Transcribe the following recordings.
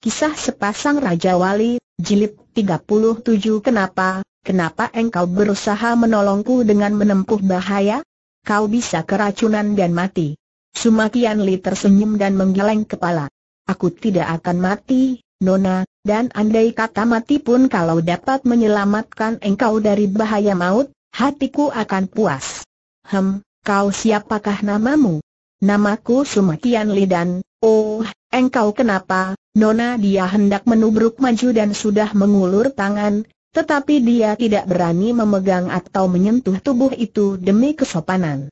Kisah sepasang Raja Wali, Jilid 37 Kenapa, kenapa engkau berusaha menolongku dengan menempuh bahaya? Kau bisa keracunan dan mati. Sumakian Li tersenyum dan menggeleng kepala. Aku tidak akan mati, Nona, dan andai kata mati pun kalau dapat menyelamatkan engkau dari bahaya maut, hatiku akan puas. Hem, kau siapakah namamu? Namaku Sumakian Li dan, oh, Engkau kenapa, Nona dia hendak menubruk maju dan sudah mengulur tangan, tetapi dia tidak berani memegang atau menyentuh tubuh itu demi kesopanan.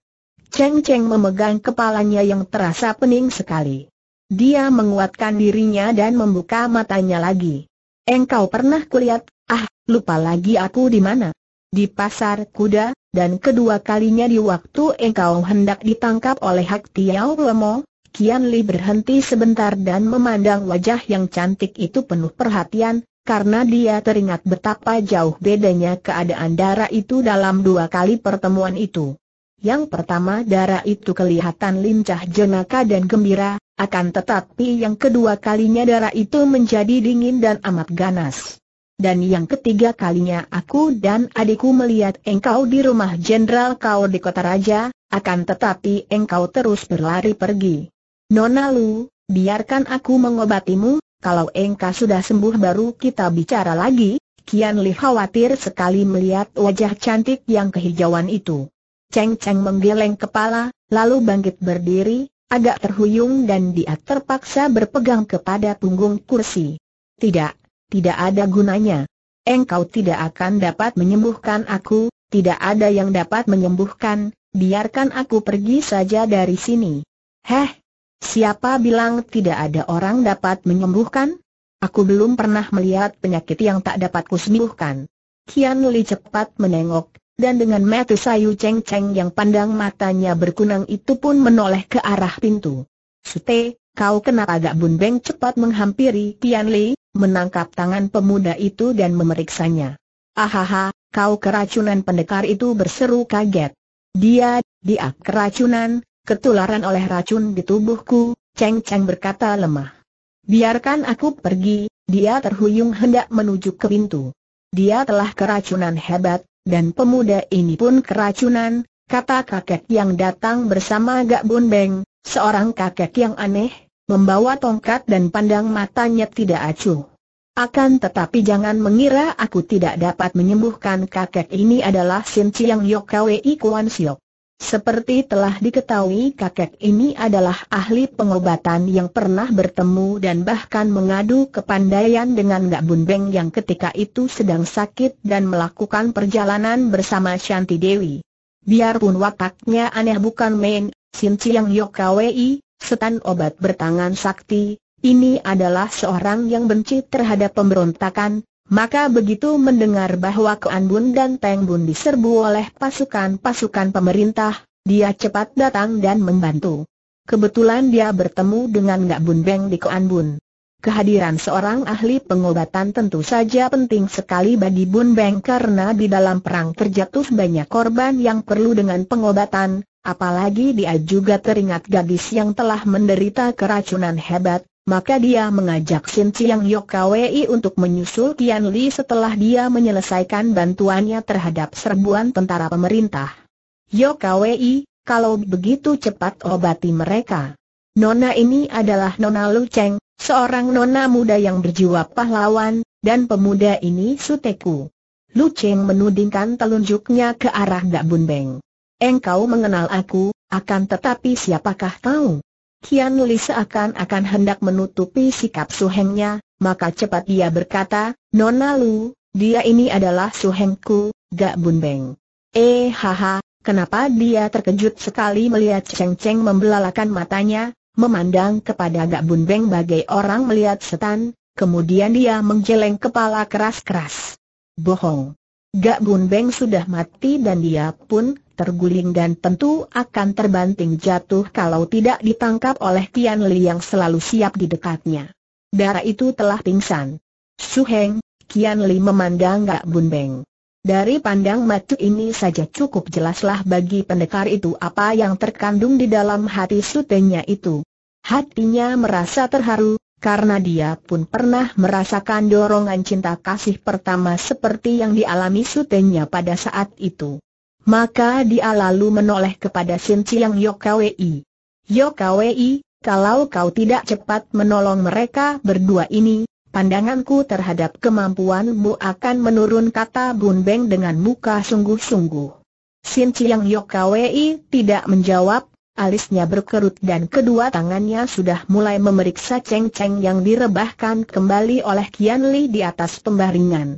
Cheng Cheng memegang kepalanya yang terasa pening sekali. Dia menguatkan dirinya dan membuka matanya lagi. Engkau pernah kulihat, ah, lupa lagi aku di mana? Di pasar kuda, dan kedua kalinya di waktu engkau hendak ditangkap oleh Hak Tiao Lemong. Kian Li berhenti sebentar dan memandang wajah yang cantik itu penuh perhatian, karena dia teringat betapa jauh bedanya keadaan darah itu dalam dua kali pertemuan itu. Yang pertama darah itu kelihatan lincah jenaka dan gembira, akan tetapi yang kedua kalinya darah itu menjadi dingin dan amat ganas. Dan yang ketiga kalinya aku dan adikku melihat engkau di rumah jenderal kau di kota raja, akan tetapi engkau terus berlari pergi. Nona Lu, biarkan aku mengobatimu, kalau engkau sudah sembuh baru kita bicara lagi, Kian Li khawatir sekali melihat wajah cantik yang kehijauan itu. Cheng Cheng menggeleng kepala, lalu bangkit berdiri, agak terhuyung dan dia terpaksa berpegang kepada punggung kursi. Tidak, tidak ada gunanya. Engkau tidak akan dapat menyembuhkan aku, tidak ada yang dapat menyembuhkan, biarkan aku pergi saja dari sini. Heh, Siapa bilang tidak ada orang dapat menyembuhkan? Aku belum pernah melihat penyakit yang tak dapat kusembuhkan. Kian Li cepat menengok, dan dengan mata sayu ceng-ceng yang pandang matanya berkunang itu pun menoleh ke arah pintu. Sute, kau kenapa agak Beng cepat menghampiri Kian Li, menangkap tangan pemuda itu dan memeriksanya. Ahaha, kau keracunan pendekar itu berseru kaget. Dia, dia keracunan, Ketularan oleh racun di tubuhku, Cheng Cheng berkata lemah. Biarkan aku pergi, dia terhuyung hendak menuju ke pintu. Dia telah keracunan hebat, dan pemuda ini pun keracunan, kata kakek yang datang bersama Gak Bun Beng, seorang kakek yang aneh, membawa tongkat dan pandang matanya tidak acuh. Akan tetapi jangan mengira aku tidak dapat menyembuhkan kakek ini adalah Sin Chiang Yok Wei Kuan Siok. Seperti telah diketahui kakek ini adalah ahli pengobatan yang pernah bertemu dan bahkan mengadu kepandaian dengan Gak Bunbeng yang ketika itu sedang sakit dan melakukan perjalanan bersama Shanti Dewi. Biarpun wataknya aneh bukan main, Sin Chiang Kwei, setan obat bertangan sakti, ini adalah seorang yang benci terhadap pemberontakan, maka begitu mendengar bahwa Kuan Bun dan Teng Bun diserbu oleh pasukan-pasukan pemerintah, dia cepat datang dan membantu. Kebetulan dia bertemu dengan Gak Bun Beng di Kuan Bun. Kehadiran seorang ahli pengobatan tentu saja penting sekali bagi Bun Beng karena di dalam perang terjatuh banyak korban yang perlu dengan pengobatan, apalagi dia juga teringat gadis yang telah menderita keracunan hebat, maka dia mengajak Sin Chiang Yok Kwei untuk menyusul Tian Li setelah dia menyelesaikan bantuannya terhadap serbuan tentara pemerintah. Yok Kwei, kalau begitu cepat obati mereka. Nona ini adalah Nona Lu Cheng, seorang nona muda yang berjiwa pahlawan, dan pemuda ini Suteku. Lu Cheng menudingkan telunjuknya ke arah Dak Bun Beng. Engkau mengenal aku, akan tetapi siapakah kau? Kian Li seakan-akan hendak menutupi sikap suhengnya, maka cepat dia berkata, Nona Lu, dia ini adalah suhengku, Gak Bun Beng. Eh haha, kenapa dia terkejut sekali melihat Cheng Cheng membelalakan matanya, memandang kepada Gak Bun Beng bagai orang melihat setan, kemudian dia menjeleng kepala keras-keras. Bohong. Gak Bun Beng sudah mati dan dia pun terguling dan tentu akan terbanting jatuh kalau tidak ditangkap oleh Tian Li yang selalu siap di dekatnya. Darah itu telah pingsan. Suheng, Kian Li memandang Gak Bun Beng. Dari pandang mata ini saja cukup jelaslah bagi pendekar itu apa yang terkandung di dalam hati sutenya itu. Hatinya merasa terharu, karena dia pun pernah merasakan dorongan cinta kasih pertama seperti yang dialami sutenya pada saat itu. Maka dia lalu menoleh kepada Sin Chiang Yoke Wei, kalau kau tidak cepat menolong mereka berdua ini, pandanganku terhadap kemampuanmu akan menurun kata Bun Beng dengan muka sungguh-sungguh. Sin Chiang Wei tidak menjawab, alisnya berkerut dan kedua tangannya sudah mulai memeriksa ceng-ceng yang direbahkan kembali oleh Kian Li di atas pembaringan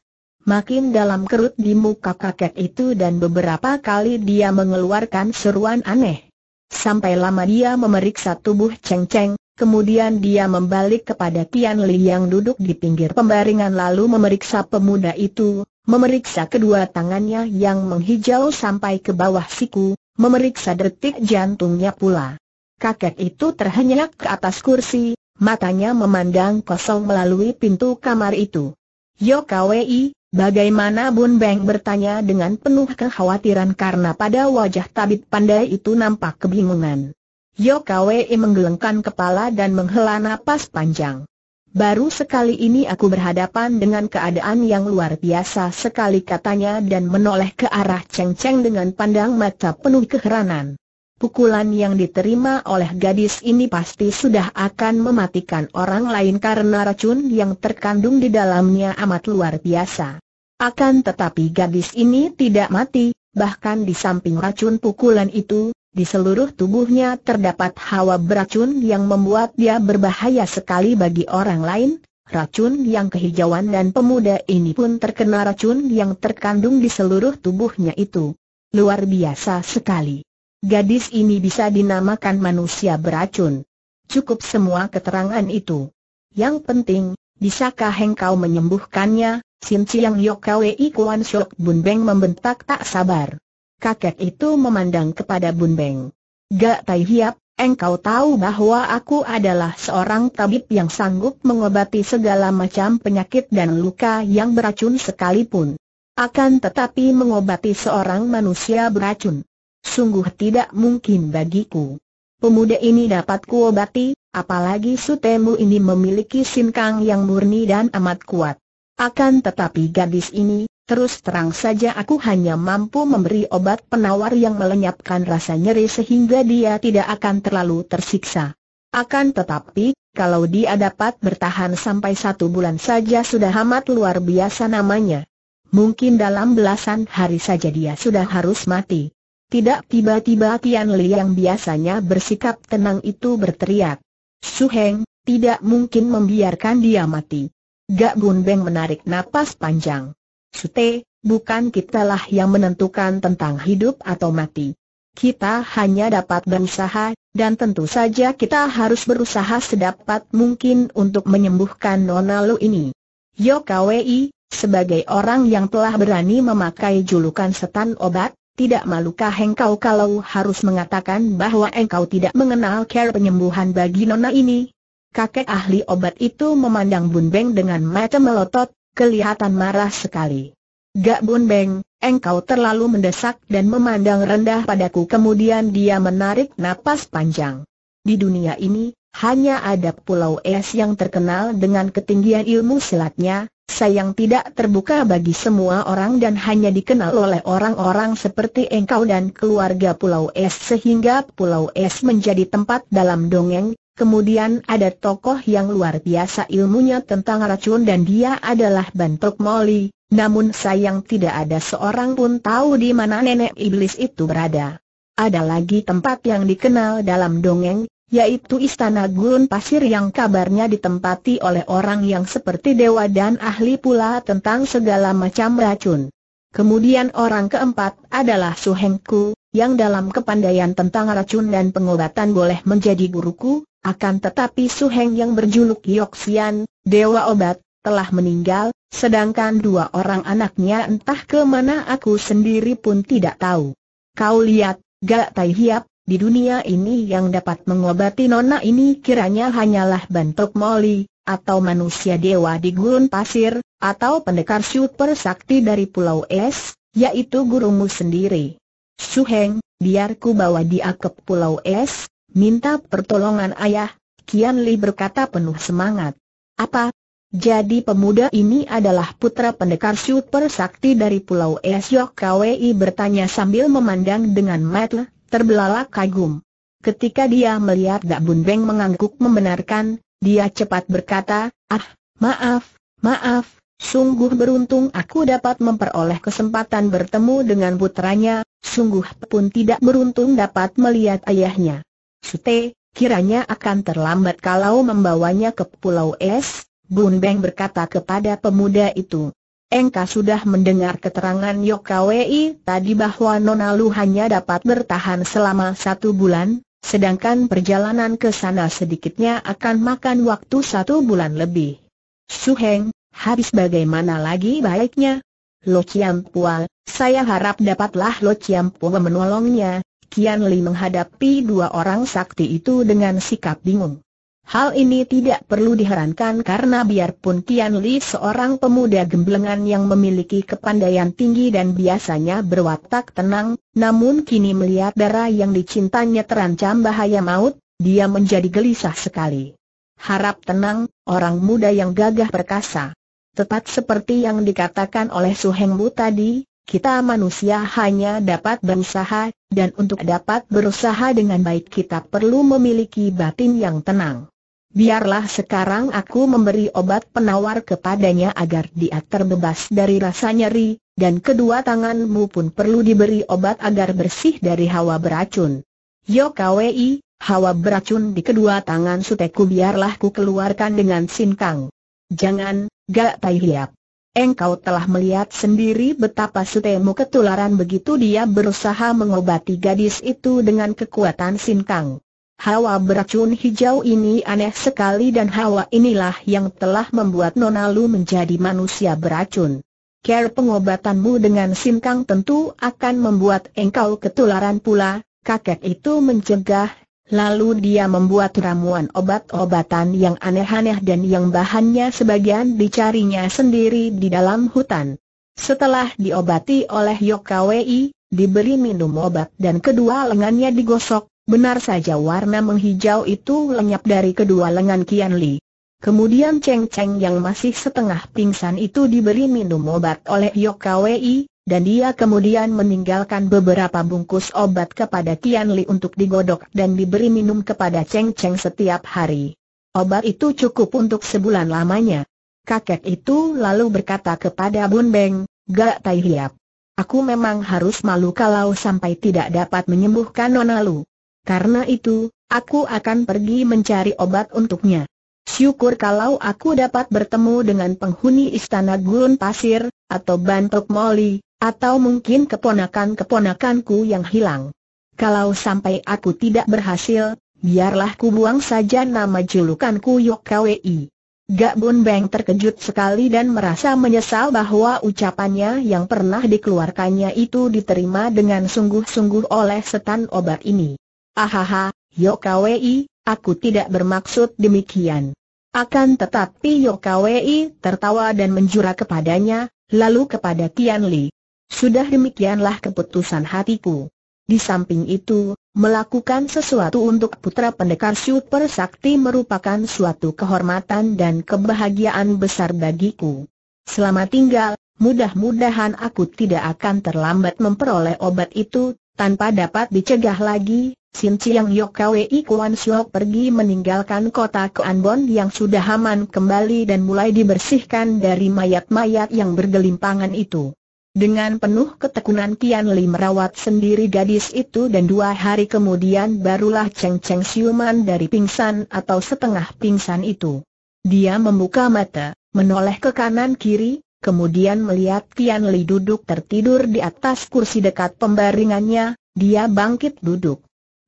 makin dalam kerut di muka kakek itu dan beberapa kali dia mengeluarkan seruan aneh. Sampai lama dia memeriksa tubuh Cheng Cheng, kemudian dia membalik kepada Tian Li yang duduk di pinggir pembaringan lalu memeriksa pemuda itu, memeriksa kedua tangannya yang menghijau sampai ke bawah siku, memeriksa detik jantungnya pula. Kakek itu terhenyak ke atas kursi, matanya memandang kosong melalui pintu kamar itu. Yo Kwei, Bagaimana Bun Beng bertanya dengan penuh kekhawatiran karena pada wajah tabib pandai itu nampak kebingungan. Yokawe e menggelengkan kepala dan menghela napas panjang. Baru sekali ini aku berhadapan dengan keadaan yang luar biasa sekali katanya dan menoleh ke arah Cheng Cheng dengan pandang mata penuh keheranan. Pukulan yang diterima oleh gadis ini pasti sudah akan mematikan orang lain karena racun yang terkandung di dalamnya amat luar biasa. Akan tetapi gadis ini tidak mati, bahkan di samping racun pukulan itu, di seluruh tubuhnya terdapat hawa beracun yang membuat dia berbahaya sekali bagi orang lain, racun yang kehijauan dan pemuda ini pun terkena racun yang terkandung di seluruh tubuhnya itu. Luar biasa sekali. Gadis ini bisa dinamakan manusia beracun. Cukup semua keterangan itu. Yang penting, bisakah engkau menyembuhkannya? Sin Chiang Yok Kwei Kuan Shok Bun Beng membentak tak sabar. Kakek itu memandang kepada Bun Beng. Gak Tai Hiap, engkau tahu bahwa aku adalah seorang tabib yang sanggup mengobati segala macam penyakit dan luka yang beracun sekalipun. Akan tetapi mengobati seorang manusia beracun sungguh tidak mungkin bagiku. Pemuda ini dapat kuobati, apalagi sutemu ini memiliki sinkang yang murni dan amat kuat. Akan tetapi gadis ini, terus terang saja aku hanya mampu memberi obat penawar yang melenyapkan rasa nyeri sehingga dia tidak akan terlalu tersiksa. Akan tetapi, kalau dia dapat bertahan sampai satu bulan saja sudah amat luar biasa namanya. Mungkin dalam belasan hari saja dia sudah harus mati. Tidak tiba-tiba Tian Li yang biasanya bersikap tenang itu berteriak. Su Heng, tidak mungkin membiarkan dia mati. Gak Bun Beng menarik napas panjang. Su Te, bukan kita lah yang menentukan tentang hidup atau mati. Kita hanya dapat berusaha, dan tentu saja kita harus berusaha sedapat mungkin untuk menyembuhkan Nona Lu ini. Yo Kwei, sebagai orang yang telah berani memakai julukan setan obat, tidak malukah engkau kalau harus mengatakan bahwa engkau tidak mengenal care penyembuhan bagi nona ini? Kakek ahli obat itu memandang Bun Beng dengan mata melotot, kelihatan marah sekali. Gak Bun Beng, engkau terlalu mendesak dan memandang rendah padaku kemudian dia menarik napas panjang. Di dunia ini, hanya ada pulau es yang terkenal dengan ketinggian ilmu silatnya, sayang tidak terbuka bagi semua orang dan hanya dikenal oleh orang-orang seperti engkau dan keluarga Pulau Es sehingga Pulau Es menjadi tempat dalam dongeng. Kemudian ada tokoh yang luar biasa ilmunya tentang racun dan dia adalah Bantok Molly, namun sayang tidak ada seorang pun tahu di mana nenek iblis itu berada. Ada lagi tempat yang dikenal dalam dongeng, yaitu Istana Gurun Pasir yang kabarnya ditempati oleh orang yang seperti dewa dan ahli pula tentang segala macam racun. Kemudian orang keempat adalah Suhengku, yang dalam kepandaian tentang racun dan pengobatan boleh menjadi guruku, akan tetapi Suheng yang berjuluk yoxian, Dewa Obat, telah meninggal, sedangkan dua orang anaknya entah kemana aku sendiri pun tidak tahu. Kau lihat, Gak Tai Hiap, di dunia ini yang dapat mengobati nona ini kiranya hanyalah bentuk molly atau manusia dewa di gurun pasir, atau pendekar super sakti dari pulau es, yaitu gurumu sendiri. Suheng, biar ku bawa dia ke pulau es, minta pertolongan ayah, Kian Li berkata penuh semangat. Apa? Jadi pemuda ini adalah putra pendekar super sakti dari pulau es Yok Kwei bertanya sambil memandang dengan mata terbelalak kagum. Ketika dia melihat Dak Bun Beng mengangguk membenarkan, dia cepat berkata, ah, maaf, maaf, sungguh beruntung aku dapat memperoleh kesempatan bertemu dengan putranya, sungguh pun tidak beruntung dapat melihat ayahnya. Sute, kiranya akan terlambat kalau membawanya ke Pulau Es, Bun Beng berkata kepada pemuda itu. Engkau sudah mendengar keterangan Yokawi tadi bahwa Nona Lu hanya dapat bertahan selama satu bulan, sedangkan perjalanan ke sana sedikitnya akan makan waktu satu bulan lebih. Suheng, habis bagaimana lagi baiknya? Lo Chiam Pua, saya harap dapatlah Lo Chiam Pua menolongnya. Kian Li menghadapi dua orang sakti itu dengan sikap bingung. Hal ini tidak perlu diherankan karena biarpun Tian Li seorang pemuda gemblengan yang memiliki kepandaian tinggi dan biasanya berwatak tenang, namun kini melihat darah yang dicintanya terancam bahaya maut, dia menjadi gelisah sekali. Harap tenang, orang muda yang gagah perkasa. Tepat seperti yang dikatakan oleh Su Heng tadi, kita manusia hanya dapat berusaha, dan untuk dapat berusaha dengan baik kita perlu memiliki batin yang tenang. Biarlah sekarang aku memberi obat penawar kepadanya agar dia terbebas dari rasa nyeri, dan kedua tanganmu pun perlu diberi obat agar bersih dari hawa beracun. Yokwi, hawa beracun di kedua tangan suteku biarlah ku keluarkan dengan sinkang. Jangan, gak tai hiap. Engkau telah melihat sendiri betapa sutemu ketularan begitu dia berusaha mengobati gadis itu dengan kekuatan sinkang. Hawa beracun hijau ini aneh sekali dan hawa inilah yang telah membuat Nona Lu menjadi manusia beracun. Care pengobatanmu dengan sinkang tentu akan membuat engkau ketularan pula, kakek itu mencegah, lalu dia membuat ramuan obat-obatan yang aneh-aneh dan yang bahannya sebagian dicarinya sendiri di dalam hutan. Setelah diobati oleh Yokawei, diberi minum obat dan kedua lengannya digosok, Benar saja warna menghijau itu lenyap dari kedua lengan Kian Li. Kemudian Cheng Cheng yang masih setengah pingsan itu diberi minum obat oleh Yok Kwei, dan dia kemudian meninggalkan beberapa bungkus obat kepada Kian Li untuk digodok dan diberi minum kepada Cheng Cheng setiap hari. Obat itu cukup untuk sebulan lamanya. Kakek itu lalu berkata kepada Bun Beng, Gak Tai Hiap. Aku memang harus malu kalau sampai tidak dapat menyembuhkan Nona Lu. Karena itu, aku akan pergi mencari obat untuknya. Syukur kalau aku dapat bertemu dengan penghuni istana gurun pasir, atau bantuk moli, atau mungkin keponakan-keponakanku yang hilang. Kalau sampai aku tidak berhasil, biarlah ku buang saja nama julukanku Yok KWI. Gak Bun Beng terkejut sekali dan merasa menyesal bahwa ucapannya yang pernah dikeluarkannya itu diterima dengan sungguh-sungguh oleh setan obat ini. Ahaha, Yokawi, aku tidak bermaksud demikian. Akan tetapi Yokawi tertawa dan menjura kepadanya, lalu kepada Tian Li. Sudah demikianlah keputusan hatiku. Di samping itu, melakukan sesuatu untuk putra pendekar super sakti merupakan suatu kehormatan dan kebahagiaan besar bagiku. Selama tinggal, mudah-mudahan aku tidak akan terlambat memperoleh obat itu, tanpa dapat dicegah lagi, Sin Chiang Yok Kwei Kuan Siok pergi meninggalkan kota Keanbon yang sudah aman kembali dan mulai dibersihkan dari mayat-mayat yang bergelimpangan itu. Dengan penuh ketekunan Tian Li merawat sendiri gadis itu dan dua hari kemudian barulah Cheng Cheng siuman dari pingsan atau setengah pingsan itu. Dia membuka mata, menoleh ke kanan kiri, kemudian melihat Tian Li duduk tertidur di atas kursi dekat pembaringannya, dia bangkit duduk.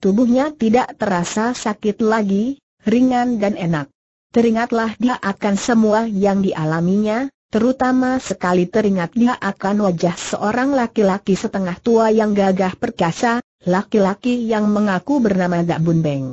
Tubuhnya tidak terasa sakit lagi, ringan dan enak. Teringatlah dia akan semua yang dialaminya, terutama sekali teringat dia akan wajah seorang laki-laki setengah tua yang gagah perkasa, laki-laki yang mengaku bernama Dak Bun Beng.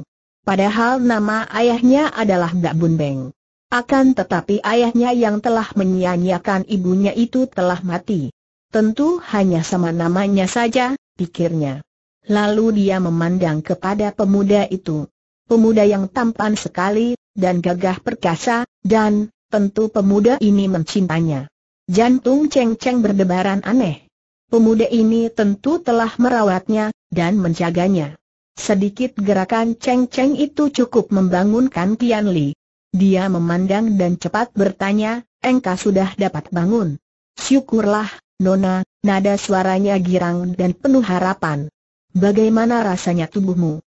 Padahal nama ayahnya adalah Dak Bun Beng. Akan tetapi ayahnya yang telah menyia-nyiakan ibunya itu telah mati. Tentu hanya sama namanya saja, pikirnya. Lalu dia memandang kepada pemuda itu. Pemuda yang tampan sekali, dan gagah perkasa, dan, tentu pemuda ini mencintanya. Jantung ceng-ceng berdebaran aneh. Pemuda ini tentu telah merawatnya, dan menjaganya. Sedikit gerakan ceng-ceng itu cukup membangunkan Tian Li. Dia memandang dan cepat bertanya, engkau sudah dapat bangun. Syukurlah, Nona, nada suaranya girang dan penuh harapan. Bagaimana rasanya tubuhmu?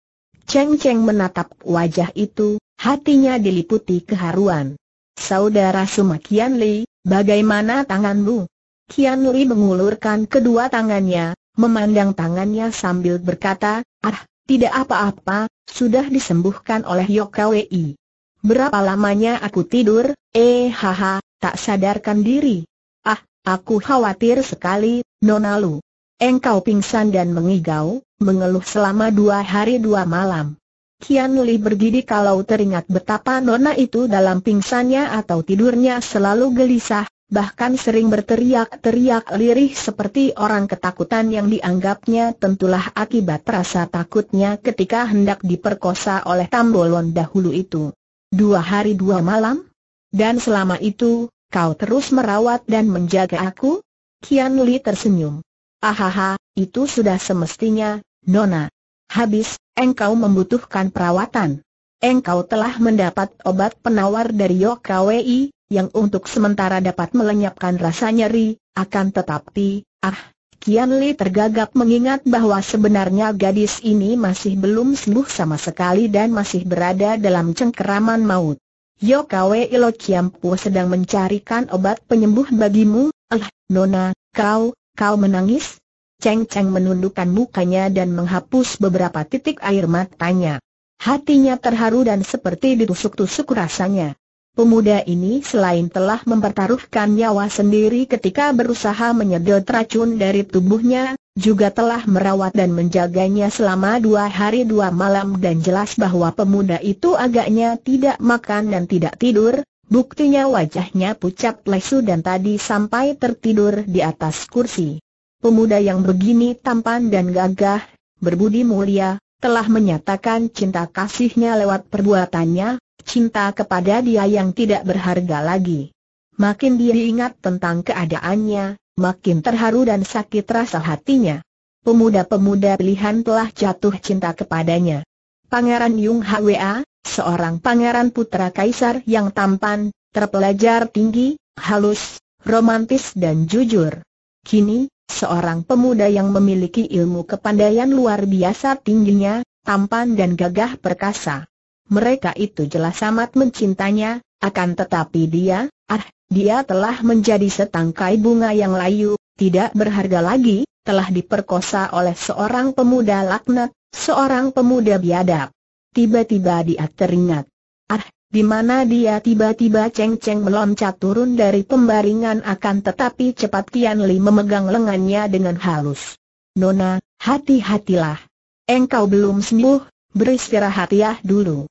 Cheng Cheng menatap wajah itu, hatinya diliputi keharuan. Saudara Suma Kian Li, bagaimana tanganmu? Kian Li mengulurkan kedua tangannya, memandang tangannya sambil berkata, ah, tidak apa-apa, sudah disembuhkan oleh Wei." Berapa lamanya aku tidur, eh haha, tak sadarkan diri. Ah, aku khawatir sekali, Nona Lu. Engkau pingsan dan mengigau, mengeluh selama dua hari dua malam. Kian Li berdiri kalau teringat betapa Nona itu dalam pingsannya atau tidurnya selalu gelisah, bahkan sering berteriak-teriak lirih seperti orang ketakutan yang dianggapnya tentulah akibat rasa takutnya ketika hendak diperkosa oleh Tambolon dahulu itu. Dua hari dua malam? Dan selama itu, kau terus merawat dan menjaga aku? Kian Li tersenyum. Ahaha, itu sudah semestinya, Nona. Habis, engkau membutuhkan perawatan. Engkau telah mendapat obat penawar dari YOKWI, yang untuk sementara dapat melenyapkan rasa nyeri, akan tetapi, ah, Kian Li tergagap mengingat bahwa sebenarnya gadis ini masih belum sembuh sama sekali dan masih berada dalam cengkeraman maut. Yo Yokawe Ilo Kiampu sedang mencarikan obat penyembuh bagimu, eh, Nona, kau, kau menangis? Cheng Cheng menundukkan mukanya dan menghapus beberapa titik air matanya. Hatinya terharu dan seperti ditusuk-tusuk rasanya. Pemuda ini selain telah mempertaruhkan nyawa sendiri ketika berusaha menyedot racun dari tubuhnya, juga telah merawat dan menjaganya selama dua hari dua malam dan jelas bahwa pemuda itu agaknya tidak makan dan tidak tidur, buktinya wajahnya pucat lesu dan tadi sampai tertidur di atas kursi. Pemuda yang begini tampan dan gagah, berbudi mulia, telah menyatakan cinta kasihnya lewat perbuatannya, cinta kepada dia yang tidak berharga lagi. Makin dia ingat tentang keadaannya, makin terharu dan sakit rasa hatinya. Pemuda-pemuda pilihan telah jatuh cinta kepadanya. Pangeran Yung Hwa, seorang pangeran putra kaisar yang tampan, terpelajar tinggi, halus, romantis dan jujur. Kini, seorang pemuda yang memiliki ilmu kepandaian luar biasa tingginya, tampan dan gagah perkasa. Mereka itu jelas amat mencintanya, akan tetapi dia, ah, dia telah menjadi setangkai bunga yang layu, tidak berharga lagi, telah diperkosa oleh seorang pemuda laknat, seorang pemuda biadab. Tiba-tiba dia teringat. Ah, di mana dia tiba-tiba ceng-ceng meloncat turun dari pembaringan akan tetapi cepat Tian Li memegang lengannya dengan halus. Nona, hati-hatilah. Engkau belum sembuh, beristirahat ya dulu.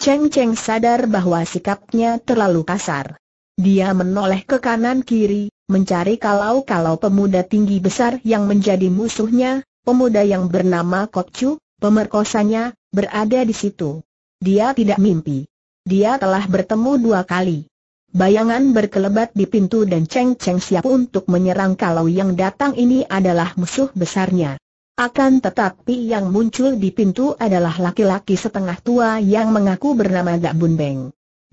Cheng Cheng sadar bahwa sikapnya terlalu kasar. Dia menoleh ke kanan kiri, mencari kalau-kalau pemuda tinggi besar yang menjadi musuhnya, pemuda yang bernama Kok Chu, pemerkosanya, berada di situ. Dia tidak mimpi. Dia telah bertemu dua kali. Bayangan berkelebat di pintu dan Cheng Cheng siap untuk menyerang kalau yang datang ini adalah musuh besarnya. Akan tetapi yang muncul di pintu adalah laki-laki setengah tua yang mengaku bernama Gak Bun Beng.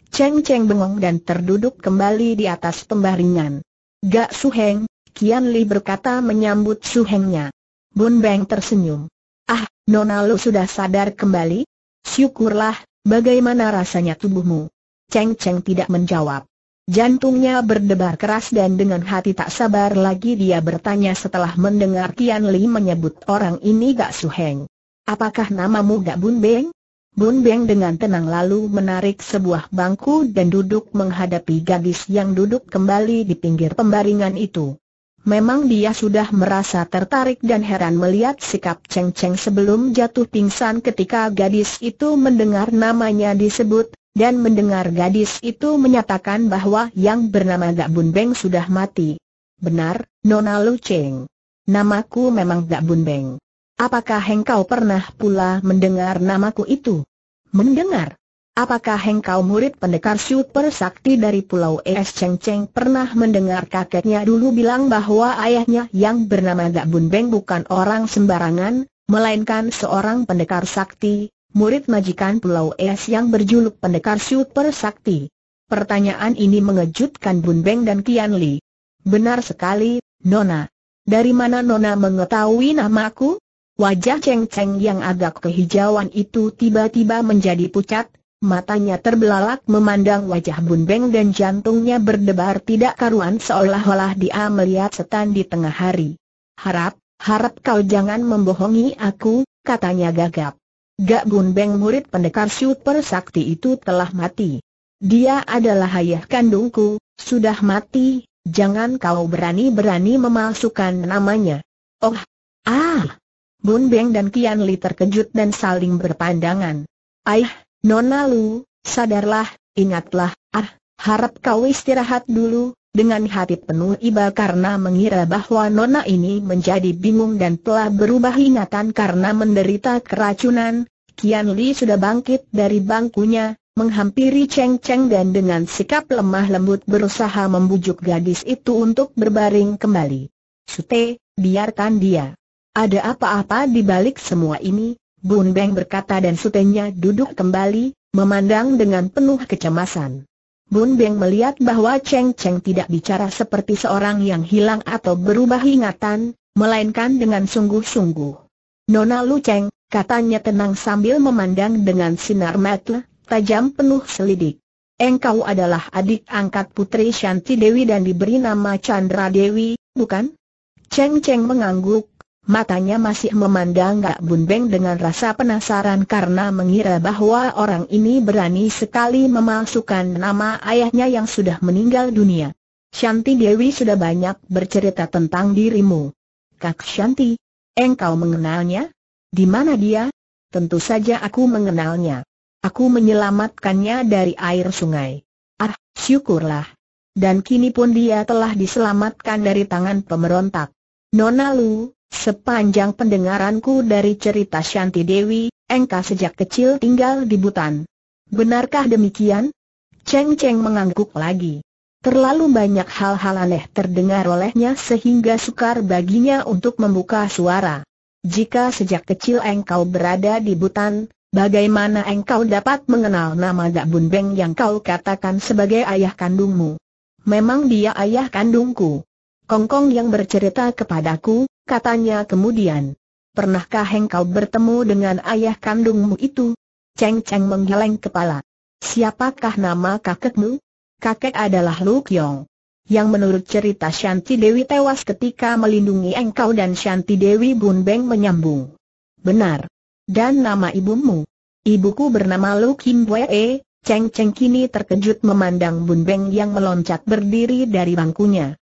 Cheng Cheng bengong dan terduduk kembali di atas pembaringan. Gak Heng, Kian Li berkata menyambut Su Hengnya. Bun Beng tersenyum. Ah, Nona Lu sudah sadar kembali? Syukurlah, bagaimana rasanya tubuhmu? Cheng Cheng tidak menjawab. Jantungnya berdebar keras dan dengan hati tak sabar lagi dia bertanya setelah mendengar Tian Li menyebut orang ini Gak Suheng. Apakah namamu Gak Bun Beng? Bun Beng dengan tenang lalu menarik sebuah bangku dan duduk menghadapi gadis yang duduk kembali di pinggir pembaringan itu. Memang dia sudah merasa tertarik dan heran melihat sikap Cheng Cheng sebelum jatuh pingsan ketika gadis itu mendengar namanya disebut, dan mendengar gadis itu menyatakan bahwa yang bernama Gak Bun Beng sudah mati. Benar, Nona Lu Cheng. Namaku memang Gak Bun Beng. Apakah engkau pernah pula mendengar namaku itu? Mendengar? Apakah engkau murid pendekar super sakti dari pulau Es Cheng Cheng pernah mendengar kakeknya dulu bilang bahwa ayahnya yang bernama Gak Bun Beng bukan orang sembarangan, melainkan seorang pendekar sakti, murid majikan Pulau Es yang berjuluk pendekar super sakti. Pertanyaan ini mengejutkan Bun Beng dan Kian Li. Benar sekali, Nona. Dari mana Nona mengetahui namaku? Wajah Cheng Cheng yang agak kehijauan itu tiba-tiba menjadi pucat, matanya terbelalak memandang wajah Bun Beng dan jantungnya berdebar tidak karuan seolah-olah dia melihat setan di tengah hari. Harap, harap kau jangan membohongi aku, katanya gagap. Gak gun Beng murid pendekar super sakti itu telah mati. Dia adalah ayah kandungku, sudah mati, jangan kau berani-berani memalsukan namanya. Oh, ah! Bun Beng dan Kian Li terkejut dan saling berpandangan. Ayah, Nona Lu, sadarlah, ingatlah, ah, harap kau istirahat dulu, dengan hati penuh iba karena mengira bahwa Nona ini menjadi bingung dan telah berubah ingatan karena menderita keracunan, Kian Li sudah bangkit dari bangkunya, menghampiri Cheng Cheng dan dengan sikap lemah lembut berusaha membujuk gadis itu untuk berbaring kembali. Sute, biarkan dia. Ada apa-apa di balik semua ini? Bun Beng berkata dan sutenya duduk kembali, memandang dengan penuh kecemasan. Bun Beng melihat bahwa Cheng Cheng tidak bicara seperti seorang yang hilang atau berubah ingatan, melainkan dengan sungguh-sungguh. Nona Lu Cheng, katanya tenang sambil memandang dengan sinar mata tajam penuh selidik. Engkau adalah adik angkat Putri Shanti Dewi dan diberi nama Chandra Dewi, bukan? Cheng Cheng mengangguk, Matanya masih memandang Gak Beng dengan rasa penasaran karena mengira bahwa orang ini berani sekali memalsukan nama ayahnya yang sudah meninggal dunia. Shanti Dewi sudah banyak bercerita tentang dirimu. Kak Shanti, engkau mengenalnya? Di mana dia? Tentu saja aku mengenalnya. Aku menyelamatkannya dari air sungai. Ah, syukurlah. Dan kini pun dia telah diselamatkan dari tangan pemberontak. Nona Lu, Sepanjang pendengaranku dari cerita Shanti Dewi, engkau sejak kecil tinggal di Butan. Benarkah demikian? Cheng Cheng mengangguk lagi. Terlalu banyak hal-hal aneh terdengar olehnya sehingga sukar baginya untuk membuka suara. Jika sejak kecil engkau berada di Butan, bagaimana engkau dapat mengenal nama Dak Bun Beng yang kau katakan sebagai ayah kandungmu? Memang dia ayah kandungku. Kongkong yang bercerita kepadaku, katanya kemudian. Pernahkah engkau bertemu dengan ayah kandungmu itu? Cheng Cheng menggeleng kepala. Siapakah nama kakekmu? Kakek adalah Lu Kyong. Yang menurut cerita Shanti Dewi tewas ketika melindungi engkau dan Shanti Dewi Bun Beng menyambung. Benar. Dan nama ibumu? Ibuku bernama Lu Kim Wee, Cheng Cheng kini terkejut memandang Bun Beng yang meloncat berdiri dari bangkunya.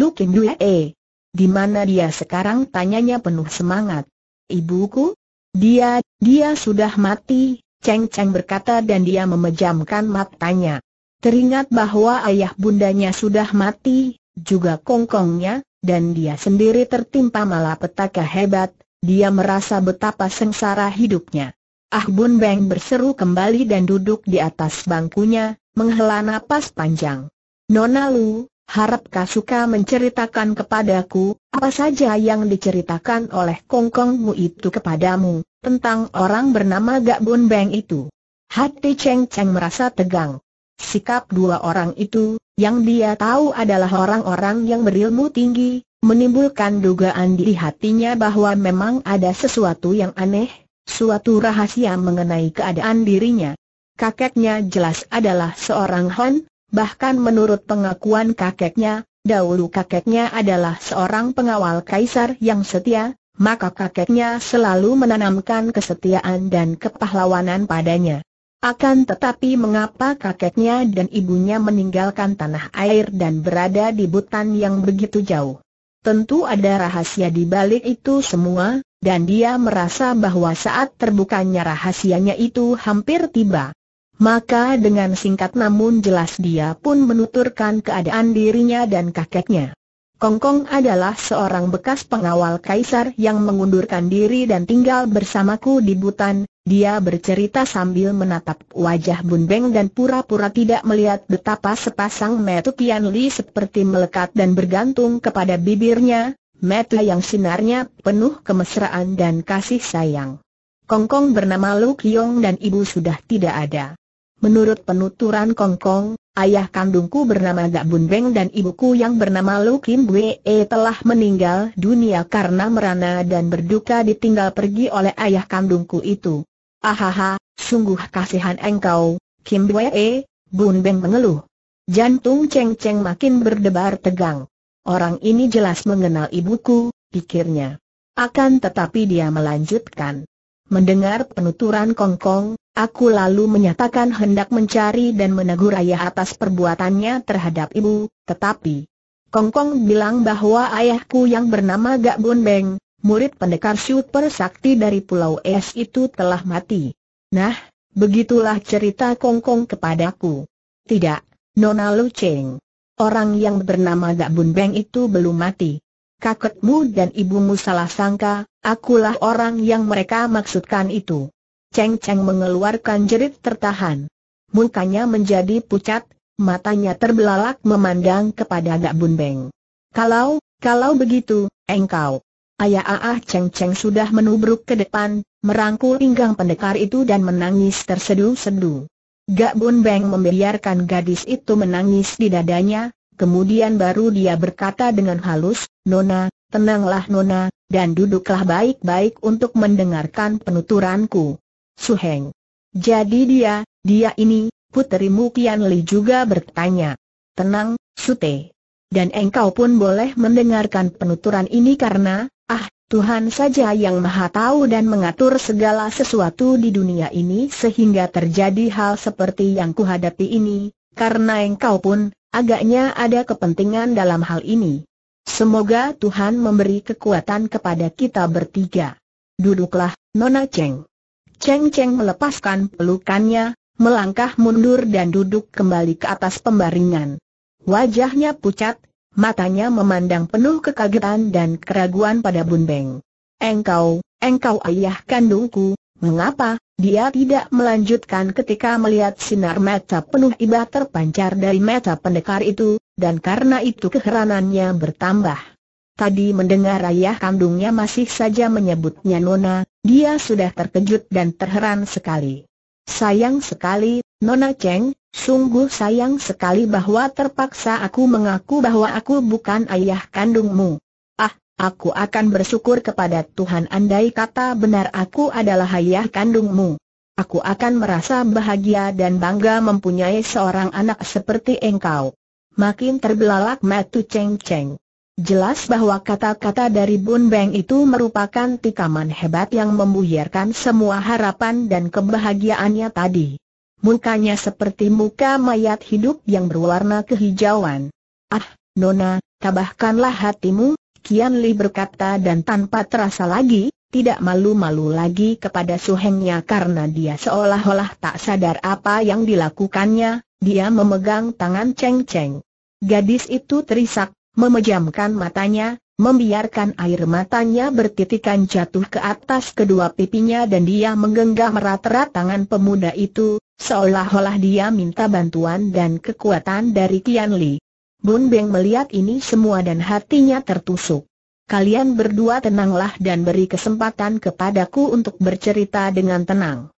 Lu Kim Wee, di mana dia sekarang? Tanyanya penuh semangat. Ibuku? Dia, dia sudah mati, Cheng Cheng berkata dan dia memejamkan matanya. Teringat bahwa ayah bundanya sudah mati, juga kongkongnya, dan dia sendiri tertimpa malapetaka hebat, dia merasa betapa sengsara hidupnya. Ah Bun Beng berseru kembali dan duduk di atas bangkunya, menghela napas panjang. Nona Lu, harap kau Suka menceritakan kepadaku, apa saja yang diceritakan oleh Kongkongmu itu kepadamu, tentang orang bernama Gak Bun Beng itu. Hati Cheng Cheng merasa tegang. Sikap dua orang itu, yang dia tahu adalah orang-orang yang berilmu tinggi, menimbulkan dugaan di hatinya bahwa memang ada sesuatu yang aneh, suatu rahasia mengenai keadaan dirinya. Kakeknya jelas adalah seorang Han, Bahkan menurut pengakuan kakeknya, dahulu kakeknya adalah seorang pengawal kaisar yang setia, maka kakeknya selalu menanamkan kesetiaan dan kepahlawanan padanya. Akan tetapi mengapa kakeknya dan ibunya meninggalkan tanah air dan berada di butan yang begitu jauh? Tentu ada rahasia di balik itu semua, dan dia merasa bahwa saat terbukanya rahasianya itu hampir tiba. Maka dengan singkat namun jelas dia pun menuturkan keadaan dirinya dan kakeknya. Kongkong adalah seorang bekas pengawal kaisar yang mengundurkan diri dan tinggal bersamaku di Butan. Dia bercerita sambil menatap wajah Bun Beng dan pura-pura tidak melihat betapa sepasang metu Tian Li seperti melekat dan bergantung kepada bibirnya, mata yang sinarnya penuh kemesraan dan kasih sayang. Kongkong bernama Lu Kiong dan ibu sudah tidak ada. Menurut penuturan Kongkong, ayah kandungku bernama Gak Bun Beng dan ibuku yang bernama Lu Kim Bwe e telah meninggal dunia karena merana dan berduka ditinggal pergi oleh ayah kandungku itu. Ahaha, sungguh kasihan engkau, Kim Bwe, e, Bun Beng mengeluh. Jantung Cheng Cheng makin berdebar tegang. Orang ini jelas mengenal ibuku, pikirnya. Akan tetapi dia melanjutkan. Mendengar penuturan Kongkong, Aku lalu menyatakan hendak mencari dan menegur ayah atas perbuatannya terhadap ibu, tetapi Kongkong bilang bahwa ayahku yang bernama Gak Bun Beng, murid pendekar super sakti dari Pulau Es itu telah mati. Nah, begitulah cerita Kongkong kepadaku. Tidak, Nona Lu Cheng. Orang yang bernama Gak Bun Beng itu belum mati. Kakekmu dan ibumu salah sangka, akulah orang yang mereka maksudkan itu. Cheng Cheng mengeluarkan jerit tertahan. Mukanya menjadi pucat, matanya terbelalak memandang kepada Gak Bun Beng. Kalau, kalau begitu, engkau. Ayah Aah Cheng Cheng sudah menubruk ke depan, merangkul pinggang pendekar itu dan menangis tersedu-sedu. Gak Bun Beng membiarkan gadis itu menangis di dadanya, kemudian baru dia berkata dengan halus, Nona, tenanglah Nona, dan duduklah baik-baik untuk mendengarkan penuturanku. Su Jadi dia, dia ini, putrimu Kian Li juga bertanya. Tenang, Sute. Dan engkau pun boleh mendengarkan penuturan ini karena, ah, Tuhan saja yang maha tahu dan mengatur segala sesuatu di dunia ini sehingga terjadi hal seperti yang kuhadapi ini, karena engkau pun, agaknya ada kepentingan dalam hal ini. Semoga Tuhan memberi kekuatan kepada kita bertiga. Duduklah, Nona Cheng. Cheng Cheng melepaskan pelukannya, melangkah mundur dan duduk kembali ke atas pembaringan. Wajahnya pucat, matanya memandang penuh kekagetan dan keraguan pada Bun Beng. Engkau, engkau ayah kandungku, mengapa, dia tidak melanjutkan ketika melihat sinar mata penuh iba terpancar dari mata pendekar itu, dan karena itu keheranannya bertambah. Tadi mendengar ayah kandungnya masih saja menyebutnya Nona, dia sudah terkejut dan terheran sekali. Sayang sekali, Nona Cheng, sungguh sayang sekali bahwa terpaksa aku mengaku bahwa aku bukan ayah kandungmu. Ah, aku akan bersyukur kepada Tuhan andai kata benar aku adalah ayah kandungmu. Aku akan merasa bahagia dan bangga mempunyai seorang anak seperti engkau. Makin terbelalak matu Cheng Cheng. Jelas bahwa kata-kata dari Bun Beng itu merupakan tikaman hebat yang membuyarkan semua harapan dan kebahagiaannya tadi. Mukanya seperti muka mayat hidup yang berwarna kehijauan. Ah, Nona, tabahkanlah hatimu, Kian Li berkata dan tanpa terasa lagi, tidak malu-malu lagi kepada suhengnya karena dia seolah-olah tak sadar apa yang dilakukannya, dia memegang tangan Cheng Cheng. Gadis itu terisak, memejamkan matanya, membiarkan air matanya bertitikan jatuh ke atas kedua pipinya dan dia menggenggam erat-erat tangan pemuda itu, seolah-olah dia minta bantuan dan kekuatan dari Tian Li. Bun Beng melihat ini semua dan hatinya tertusuk. Kalian berdua tenanglah dan beri kesempatan kepadaku untuk bercerita dengan tenang.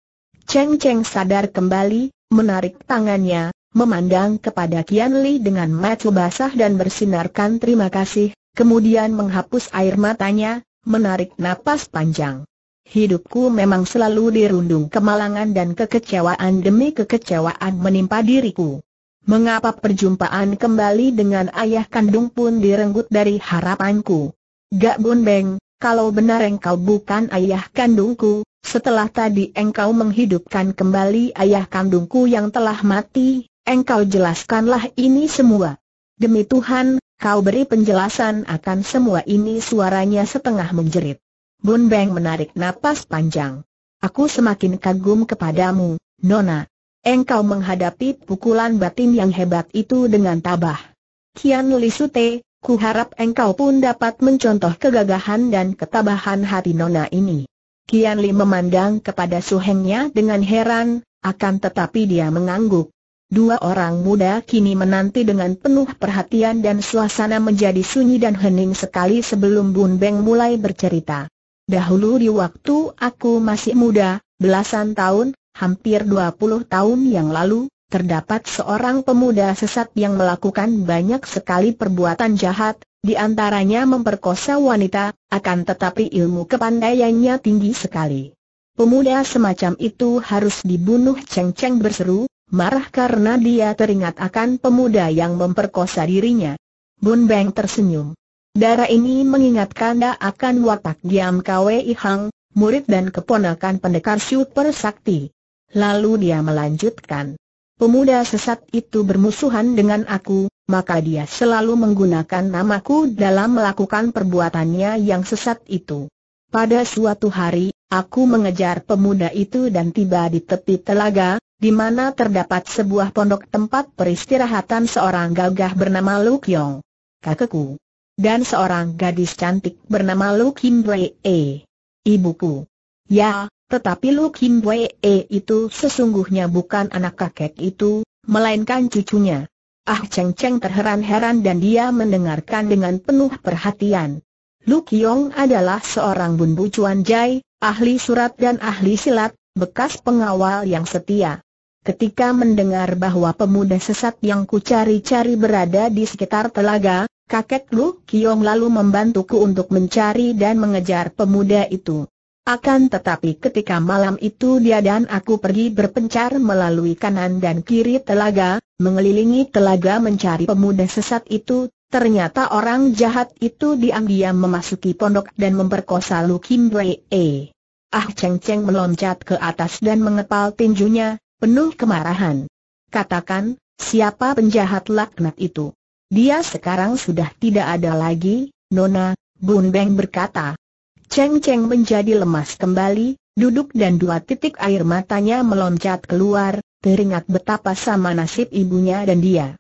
Cheng Cheng sadar kembali, menarik tangannya, memandang kepada Kian Li dengan mata basah dan bersinarkan terima kasih, kemudian menghapus air matanya, menarik napas panjang. Hidupku memang selalu dirundung kemalangan dan kekecewaan demi kekecewaan menimpa diriku. Mengapa perjumpaan kembali dengan ayah kandung pun direnggut dari harapanku? Gak Bun Beng, kalau benar engkau bukan ayah kandungku, setelah tadi engkau menghidupkan kembali ayah kandungku yang telah mati, engkau jelaskanlah ini semua. Demi Tuhan, kau beri penjelasan akan semua ini suaranya setengah menjerit. Bun Beng menarik napas panjang. Aku semakin kagum kepadamu, Nona. Engkau menghadapi pukulan batin yang hebat itu dengan tabah. Kian Lisute, harap engkau pun dapat mencontoh kegagahan dan ketabahan hati Nona ini. Kian Li memandang kepada suhengnya dengan heran, akan tetapi dia mengangguk. Dua orang muda kini menanti dengan penuh perhatian dan suasana menjadi sunyi dan hening sekali sebelum Bun Beng mulai bercerita. Dahulu di waktu aku masih muda, belasan tahun, hampir 20 tahun yang lalu, terdapat seorang pemuda sesat yang melakukan banyak sekali perbuatan jahat, di antaranya memperkosa wanita, akan tetapi ilmu kepandaiannya tinggi sekali. Pemuda semacam itu harus dibunuh ceng-ceng berseru, marah karena dia teringat akan pemuda yang memperkosa dirinya. Bun Beng tersenyum. Darah ini mengingatkan dia akan watak Giam Kwei Hang, murid dan keponakan pendekar super sakti. Lalu dia melanjutkan. Pemuda sesat itu bermusuhan dengan aku, maka dia selalu menggunakan namaku dalam melakukan perbuatannya yang sesat itu. Pada suatu hari, aku mengejar pemuda itu dan tiba di tepi telaga, di mana terdapat sebuah pondok tempat peristirahatan seorang gagah bernama Lu Kyong, kakekku, dan seorang gadis cantik bernama Lu Kim Wei E, ibuku. Ya, tetapi Lu Kim Wei E itu sesungguhnya bukan anak kakek itu, melainkan cucunya. Ah Cheng Cheng terheran-heran dan dia mendengarkan dengan penuh perhatian. Lu Kiong adalah seorang bunbu cuan jai, ahli surat dan ahli silat, bekas pengawal yang setia. Ketika mendengar bahwa pemuda sesat yang ku cari cari berada di sekitar telaga, kakek Lu Kiong lalu membantuku untuk mencari dan mengejar pemuda itu. Akan tetapi ketika malam itu dia dan aku pergi berpencar melalui kanan dan kiri telaga, mengelilingi telaga mencari pemuda sesat itu, ternyata orang jahat itu diam-diam memasuki pondok dan memperkosa Lu Kim Eh, Ah Cheng Cheng meloncat ke atas dan mengepal tinjunya, penuh kemarahan. Katakan, siapa penjahat laknat itu? Dia sekarang sudah tidak ada lagi, Nona, Bun Beng berkata. Cheng Cheng menjadi lemas kembali, duduk dan dua titik air matanya meloncat keluar, teringat betapa sama nasib ibunya dan dia.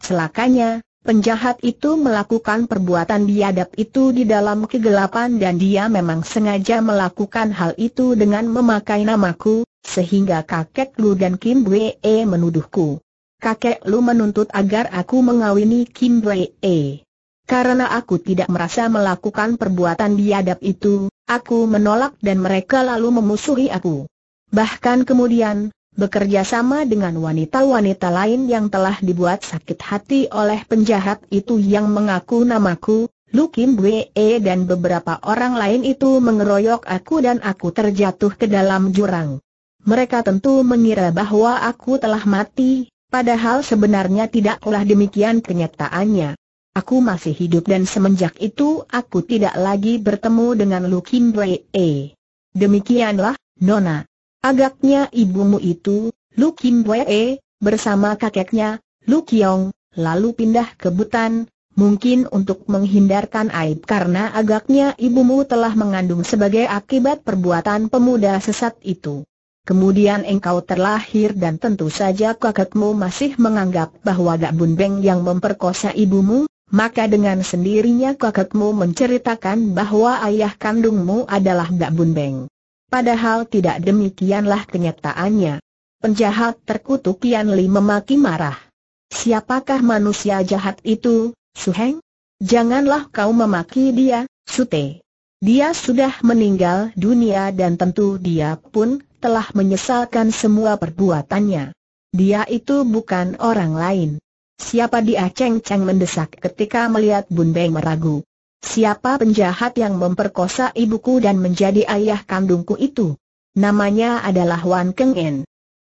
Celakanya, penjahat itu melakukan perbuatan biadab itu di dalam kegelapan dan dia memang sengaja melakukan hal itu dengan memakai namaku, sehingga kakek Lu dan Kim Wee menuduhku. Kakek Lu menuntut agar aku mengawini Kim Wee. Karena aku tidak merasa melakukan perbuatan biadab itu, aku menolak dan mereka lalu memusuhi aku. Bahkan kemudian, bekerja sama dengan wanita-wanita lain yang telah dibuat sakit hati oleh penjahat itu yang mengaku namaku, Lu Kim Wee dan beberapa orang lain itu mengeroyok aku dan aku terjatuh ke dalam jurang mereka tentu mengira bahwa aku telah mati, padahal sebenarnya tidaklah demikian kenyataannya. Aku masih hidup dan semenjak itu aku tidak lagi bertemu dengan Lukin Wei. Demikianlah, Nona. Agaknya ibumu itu, Lukin Wei, bersama kakeknya, Lu Kiong, lalu pindah ke Butan, mungkin untuk menghindarkan aib karena agaknya ibumu telah mengandung sebagai akibat perbuatan pemuda sesat itu. Kemudian engkau terlahir dan tentu saja kakakmu masih menganggap bahwa Dak Bun Beng yang memperkosa ibumu, maka dengan sendirinya kakakmu menceritakan bahwa ayah kandungmu adalah Dak Bun Beng. Padahal tidak demikianlah kenyataannya. Penjahat terkutuk Yan Li memaki marah. Siapakah manusia jahat itu, Suheng? Janganlah kau memaki dia, Sute. Dia sudah meninggal dunia dan tentu dia pun telah menyesalkan semua perbuatannya. Dia itu bukan orang lain. Siapa dia Cheng Cheng mendesak ketika melihat Bun Beng meragu. Siapa penjahat yang memperkosa ibuku dan menjadi ayah kandungku itu? Namanya adalah Wan Keng En.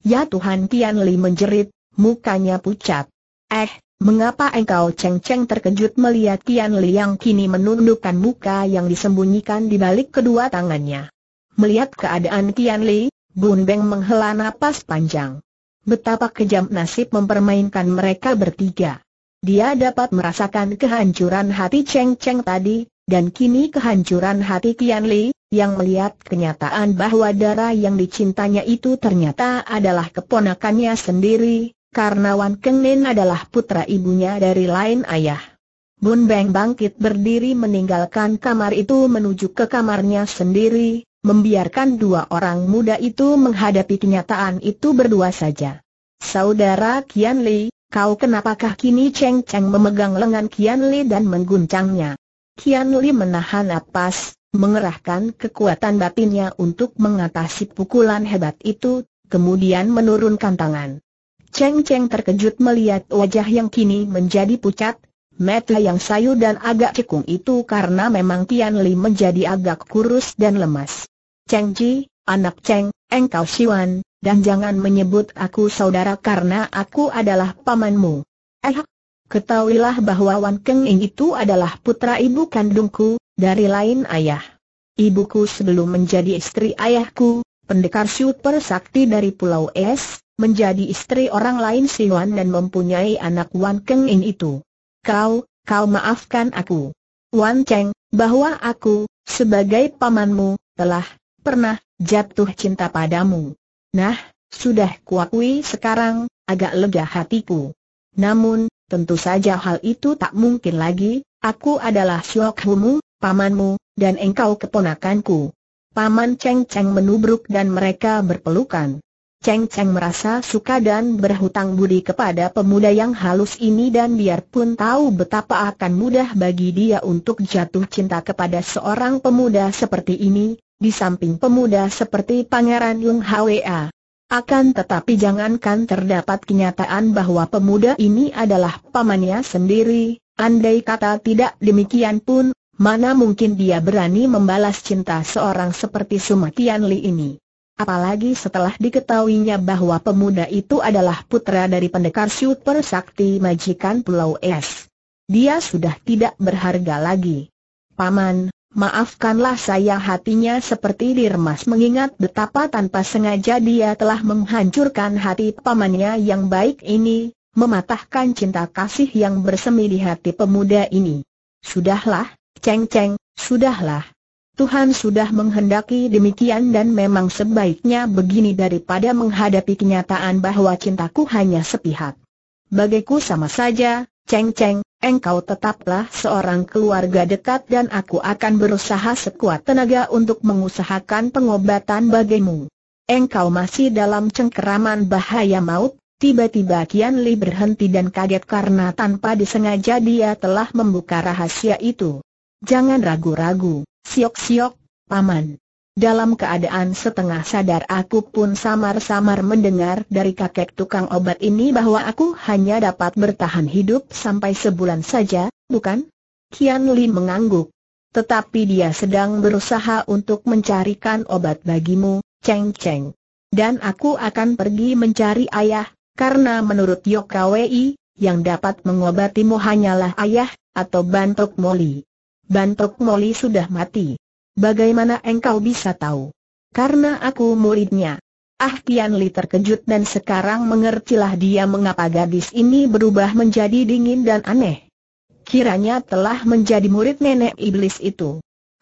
Ya Tuhan Tian Li menjerit, mukanya pucat. Eh, Mengapa engkau Cheng Cheng terkejut melihat Tian Li yang kini menundukkan muka yang disembunyikan di balik kedua tangannya? Melihat keadaan Tian Li, Bun Beng menghela napas panjang. Betapa kejam nasib mempermainkan mereka bertiga. Dia dapat merasakan kehancuran hati Cheng Cheng tadi, dan kini kehancuran hati Kian Li, yang melihat kenyataan bahwa darah yang dicintanya itu ternyata adalah keponakannya sendiri, karena Wan Keng Nen adalah putra ibunya dari lain ayah. Bun Beng bangkit berdiri meninggalkan kamar itu menuju ke kamarnya sendiri, membiarkan dua orang muda itu menghadapi kenyataan itu berdua saja. Saudara Kian Li, kau kenapakah kini Cheng Cheng memegang lengan Kian Li dan mengguncangnya? Kian Li menahan napas, mengerahkan kekuatan batinnya untuk mengatasi pukulan hebat itu, kemudian menurunkan tangan. Cheng Cheng terkejut melihat wajah yang kini menjadi pucat, mata yang sayu dan agak cekung itu karena memang Kian Li menjadi agak kurus dan lemas. Cheng Ji, anak Cheng, engkau Siwan, dan jangan menyebut aku saudara karena aku adalah pamanmu. Eh, ketahuilah bahwa Wan Keng Ing itu adalah putra ibu kandungku, dari lain ayah. Ibuku sebelum menjadi istri ayahku, pendekar super sakti dari Pulau Es, menjadi istri orang lain Siwan dan mempunyai anak Wan Keng Ing itu. Kau, kau maafkan aku. Wan Cheng, bahwa aku, sebagai pamanmu, telah pernah jatuh cinta padamu. Nah, sudah kuakui sekarang, agak lega hatiku. Namun, tentu saja hal itu tak mungkin lagi, aku adalah suamimu, pamanmu, dan engkau keponakanku. Paman Cheng Cheng menubruk dan mereka berpelukan. Cheng Cheng merasa suka dan berhutang budi kepada pemuda yang halus ini dan biarpun tahu betapa akan mudah bagi dia untuk jatuh cinta kepada seorang pemuda seperti ini, di samping pemuda seperti Pangeran Yung Hwa. Akan tetapi jangankan terdapat kenyataan bahwa pemuda ini adalah pamannya sendiri, andai kata tidak demikian pun, mana mungkin dia berani membalas cinta seorang seperti Sumatian Li ini. Apalagi setelah diketahuinya bahwa pemuda itu adalah putra dari pendekar super sakti majikan Pulau Es. Dia sudah tidak berharga lagi. Paman, Maafkanlah saya hatinya seperti diremas mengingat betapa tanpa sengaja dia telah menghancurkan hati pamannya yang baik ini, mematahkan cinta kasih yang bersemi di hati pemuda ini. Sudahlah, Ceng Ceng, sudahlah. Tuhan sudah menghendaki demikian dan memang sebaiknya begini daripada menghadapi kenyataan bahwa cintaku hanya sepihak. Bagiku sama saja, Ceng Ceng, engkau tetaplah seorang keluarga dekat dan aku akan berusaha sekuat tenaga untuk mengusahakan pengobatan bagimu. Engkau masih dalam cengkeraman bahaya maut, tiba-tiba Kian Li berhenti dan kaget karena tanpa disengaja dia telah membuka rahasia itu. Jangan ragu-ragu, siok-siok, paman. Dalam keadaan setengah sadar aku pun samar-samar mendengar dari kakek tukang obat ini bahwa aku hanya dapat bertahan hidup sampai sebulan saja, bukan? Kian Li mengangguk. Tetapi dia sedang berusaha untuk mencarikan obat bagimu, Cheng Cheng. Dan aku akan pergi mencari ayah, karena menurut Yokawi, yang dapat mengobatimu hanyalah ayah, atau Bantok Moli. Bantok Moli sudah mati. Bagaimana engkau bisa tahu? Karena aku muridnya. Ah Tian Li terkejut dan sekarang mengertilah dia mengapa gadis ini berubah menjadi dingin dan aneh. Kiranya telah menjadi murid nenek iblis itu.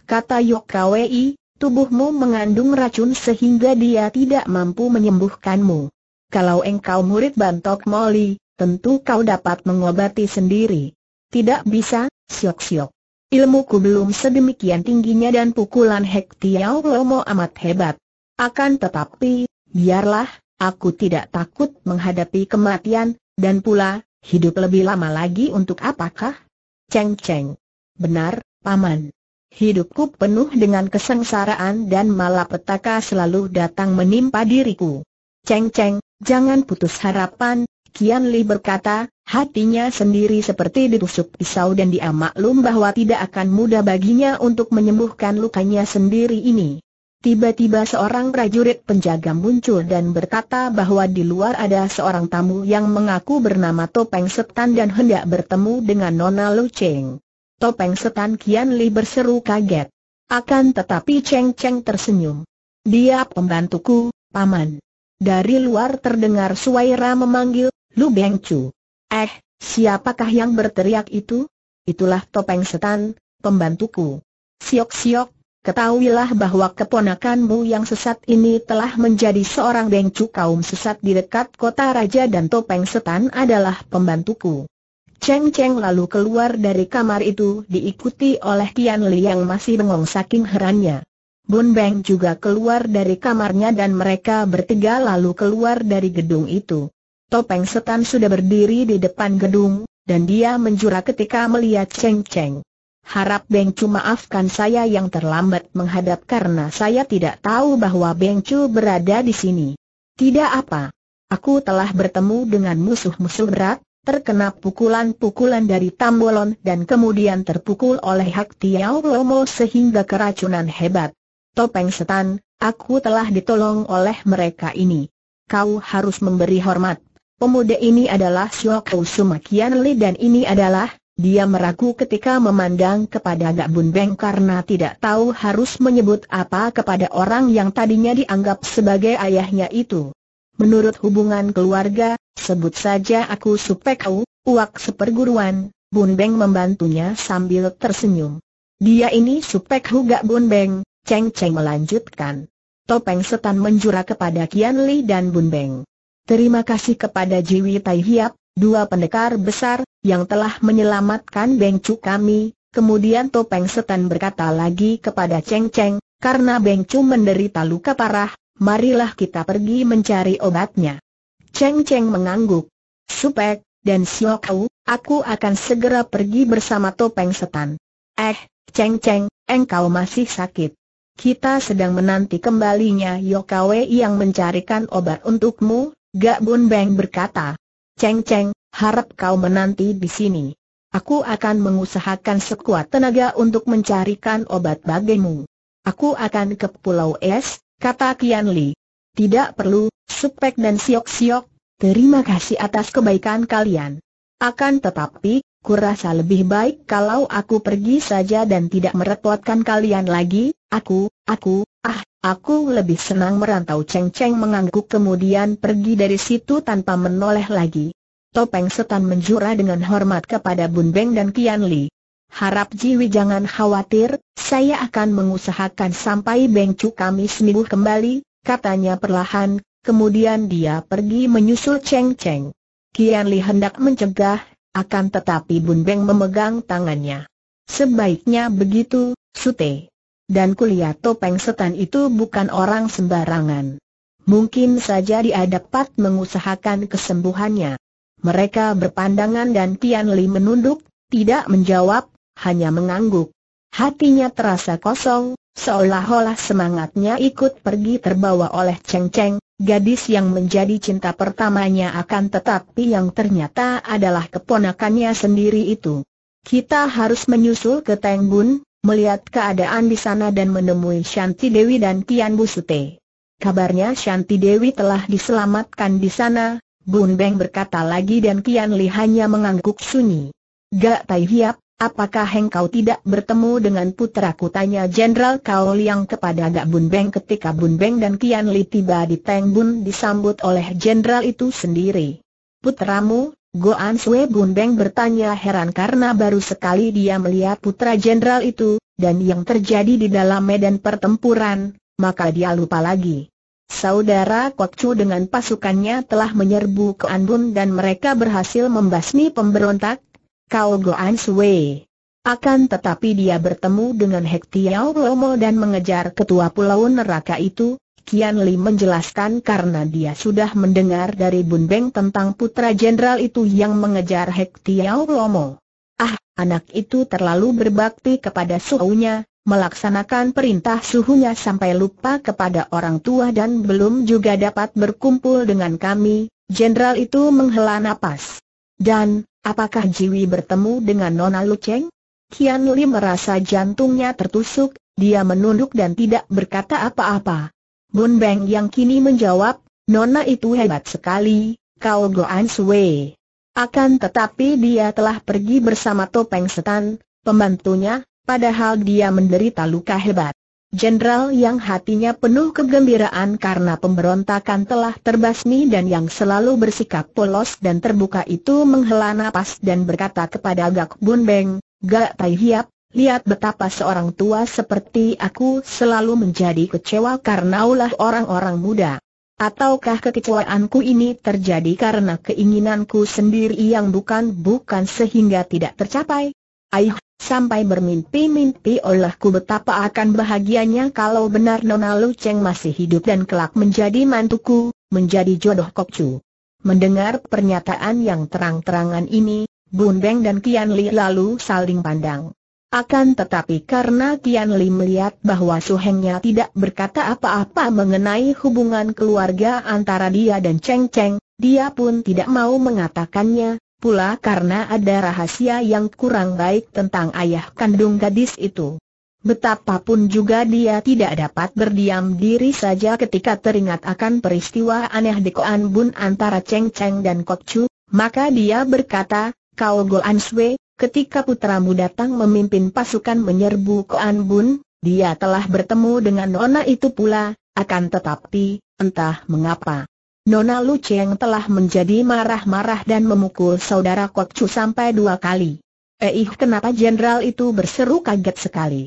Kata Yok Kwei, tubuhmu mengandung racun sehingga dia tidak mampu menyembuhkanmu. Kalau engkau murid bantok Moli, tentu kau dapat mengobati sendiri. Tidak bisa, Siok siok. Ilmuku belum sedemikian tingginya dan pukulan Hek Tiao Lomo amat hebat. Akan tetapi, biarlah, aku tidak takut menghadapi kematian, dan pula, hidup lebih lama lagi untuk apakah? Ceng Ceng. Benar, Paman. Hidupku penuh dengan kesengsaraan dan malapetaka selalu datang menimpa diriku. Ceng Ceng, jangan putus harapan, Kian Li berkata, Hatinya sendiri seperti ditusuk pisau dan dia maklum bahwa tidak akan mudah baginya untuk menyembuhkan lukanya sendiri ini. Tiba-tiba seorang prajurit penjaga muncul dan berkata bahwa di luar ada seorang tamu yang mengaku bernama Topeng Setan dan hendak bertemu dengan Nona Lu Cheng. Topeng Setan Kian Li berseru kaget. Akan tetapi Cheng Cheng tersenyum. Dia pembantuku, paman. Dari luar terdengar suara memanggil, Lu Beng Chu. Eh, siapakah yang berteriak itu? Itulah topeng setan, pembantuku. Siok-siok, ketahuilah bahwa keponakanmu yang sesat ini telah menjadi seorang bengcu kaum sesat di dekat kota raja dan topeng setan adalah pembantuku. Cheng Cheng lalu keluar dari kamar itu diikuti oleh Tian Li yang masih bengong saking herannya. Bun Beng juga keluar dari kamarnya dan mereka bertiga lalu keluar dari gedung itu. Topeng Setan sudah berdiri di depan gedung, dan dia menjura ketika melihat Cheng Cheng. Harap Beng Chu maafkan saya yang terlambat menghadap karena saya tidak tahu bahwa Beng Chu berada di sini. Tidak apa. Aku telah bertemu dengan musuh-musuh berat, terkena pukulan-pukulan dari Tambolon dan kemudian terpukul oleh Hak Tiao Lomo sehingga keracunan hebat. Topeng setan, aku telah ditolong oleh mereka ini. Kau harus memberi hormat. Pemuda ini adalah Xiaokou Sumakian Li dan ini adalah, dia meragu ketika memandang kepada Gak Bun Beng karena tidak tahu harus menyebut apa kepada orang yang tadinya dianggap sebagai ayahnya itu. Menurut hubungan keluarga, sebut saja aku Supekau, uak seperguruan, Bun Beng membantunya sambil tersenyum. Dia ini Supekau Gak Bun Beng, Cheng Cheng melanjutkan. Topeng setan menjura kepada Kian Li dan Bun Beng. Terima kasih kepada Jiwi Tai Hiap, dua pendekar besar, yang telah menyelamatkan Bengcu kami. Kemudian Topeng Setan berkata lagi kepada Cheng Cheng, karena Bengcu menderita luka parah, marilah kita pergi mencari obatnya. Cheng Cheng mengangguk. Supek, dan Siokau, aku akan segera pergi bersama Topeng Setan. Eh, Cheng Cheng, engkau masih sakit. Kita sedang menanti kembalinya Yokawe yang mencarikan obat untukmu, Gak Bun Beng berkata, Ceng Ceng, harap kau menanti di sini. Aku akan mengusahakan sekuat tenaga untuk mencarikan obat bagimu. Aku akan ke Pulau Es, kata Kian Li. Tidak perlu, Supek dan Siok Siok, terima kasih atas kebaikan kalian. Akan tetapi, aku rasa lebih baik kalau aku pergi saja dan tidak merepotkan kalian lagi, aku, aku, ah, aku lebih senang merantau Cheng Cheng mengangguk kemudian pergi dari situ tanpa menoleh lagi. Topeng setan menjura dengan hormat kepada Bun Beng dan Kian Li. Harap Jiwi jangan khawatir, saya akan mengusahakan sampai Beng Cu kami sembuh kembali, katanya perlahan, kemudian dia pergi menyusul Cheng Cheng. Kian Li hendak mencegah, akan tetapi Bun Beng memegang tangannya. Sebaiknya begitu, Sute. Dan kulihat topeng setan itu bukan orang sembarangan. Mungkin saja dia dapat mengusahakan kesembuhannya. Mereka berpandangan dan Tian Li menunduk, tidak menjawab, hanya mengangguk. Hatinya terasa kosong, seolah-olah semangatnya ikut pergi terbawa oleh Cheng Cheng, Gadis yang menjadi cinta pertamanya akan tetapi yang ternyata adalah keponakannya sendiri itu. Kita harus menyusul ke Tenggun, melihat keadaan di sana dan menemui Shanti Dewi dan Kian Busute. Kabarnya Shanti Dewi telah diselamatkan di sana, Bun Beng berkata lagi dan Kian Li hanya mengangguk sunyi. Gak Tai Hiap, Apakah engkau tidak bertemu dengan putraku? Tanya Jenderal kau Liang kepada Gak Bun Beng ketika Bun Beng dan Kian Li tiba di Teng Bun disambut oleh Jenderal itu sendiri. Putramu, Goan Sue Bun Beng bertanya heran karena baru sekali dia melihat putra Jenderal itu, dan yang terjadi di dalam medan pertempuran, maka dia lupa lagi. Saudara Kok chu dengan pasukannya telah menyerbu ke Anbun dan mereka berhasil membasmi pemberontak, Kau Goan Sui. Akan tetapi dia bertemu dengan Hek Tiao Lomo dan mengejar ketua pulau neraka itu, Kian Li menjelaskan karena dia sudah mendengar dari Bun Beng tentang putra jenderal itu yang mengejar Hek Tiao Lomo. Ah, anak itu terlalu berbakti kepada suhunya, melaksanakan perintah suhunya sampai lupa kepada orang tua dan belum juga dapat berkumpul dengan kami, jenderal itu menghela napas. Dan, Apakah Jiwi bertemu dengan Nona Luceng? Kian Li merasa jantungnya tertusuk, dia menunduk dan tidak berkata apa-apa. Bun Beng yang kini menjawab, Nona itu hebat sekali, kau Goan Sui. Akan tetapi dia telah pergi bersama Topeng Setan, pembantunya, padahal dia menderita luka hebat. Jenderal yang hatinya penuh kegembiraan karena pemberontakan telah terbasmi dan yang selalu bersikap polos dan terbuka itu menghela napas dan berkata kepada Gak Bun Beng, Gak Tai Hiap, lihat betapa seorang tua seperti aku selalu menjadi kecewa karena ulah orang-orang muda. Ataukah kekecewaanku ini terjadi karena keinginanku sendiri yang bukan-bukan sehingga tidak tercapai? Aih, sampai bermimpi-mimpi olehku betapa akan bahagianya kalau benar Nona Lu Cheng masih hidup dan kelak menjadi mantuku, menjadi jodoh kokcu. Mendengar pernyataan yang terang-terangan ini, Bun Beng dan Kian Li lalu saling pandang. Akan tetapi karena kian Li melihat bahwa suhengnya tidak berkata apa-apa mengenai hubungan keluarga antara dia dan Cheng Cheng, dia pun tidak mau mengatakannya, pula karena ada rahasia yang kurang baik tentang ayah kandung gadis itu. Betapapun juga dia tidak dapat berdiam diri saja ketika teringat akan peristiwa aneh di Koan Bun antara Cheng Cheng dan Kok Chu, maka dia berkata, Kau an Sui, ketika putramu datang memimpin pasukan menyerbu Koan Bun, dia telah bertemu dengan nona itu pula, akan tetapi, entah mengapa. Nona Lu Cheng telah menjadi marah-marah dan memukul saudara Kok Chu sampai dua kali. Eh kenapa jenderal itu berseru kaget sekali.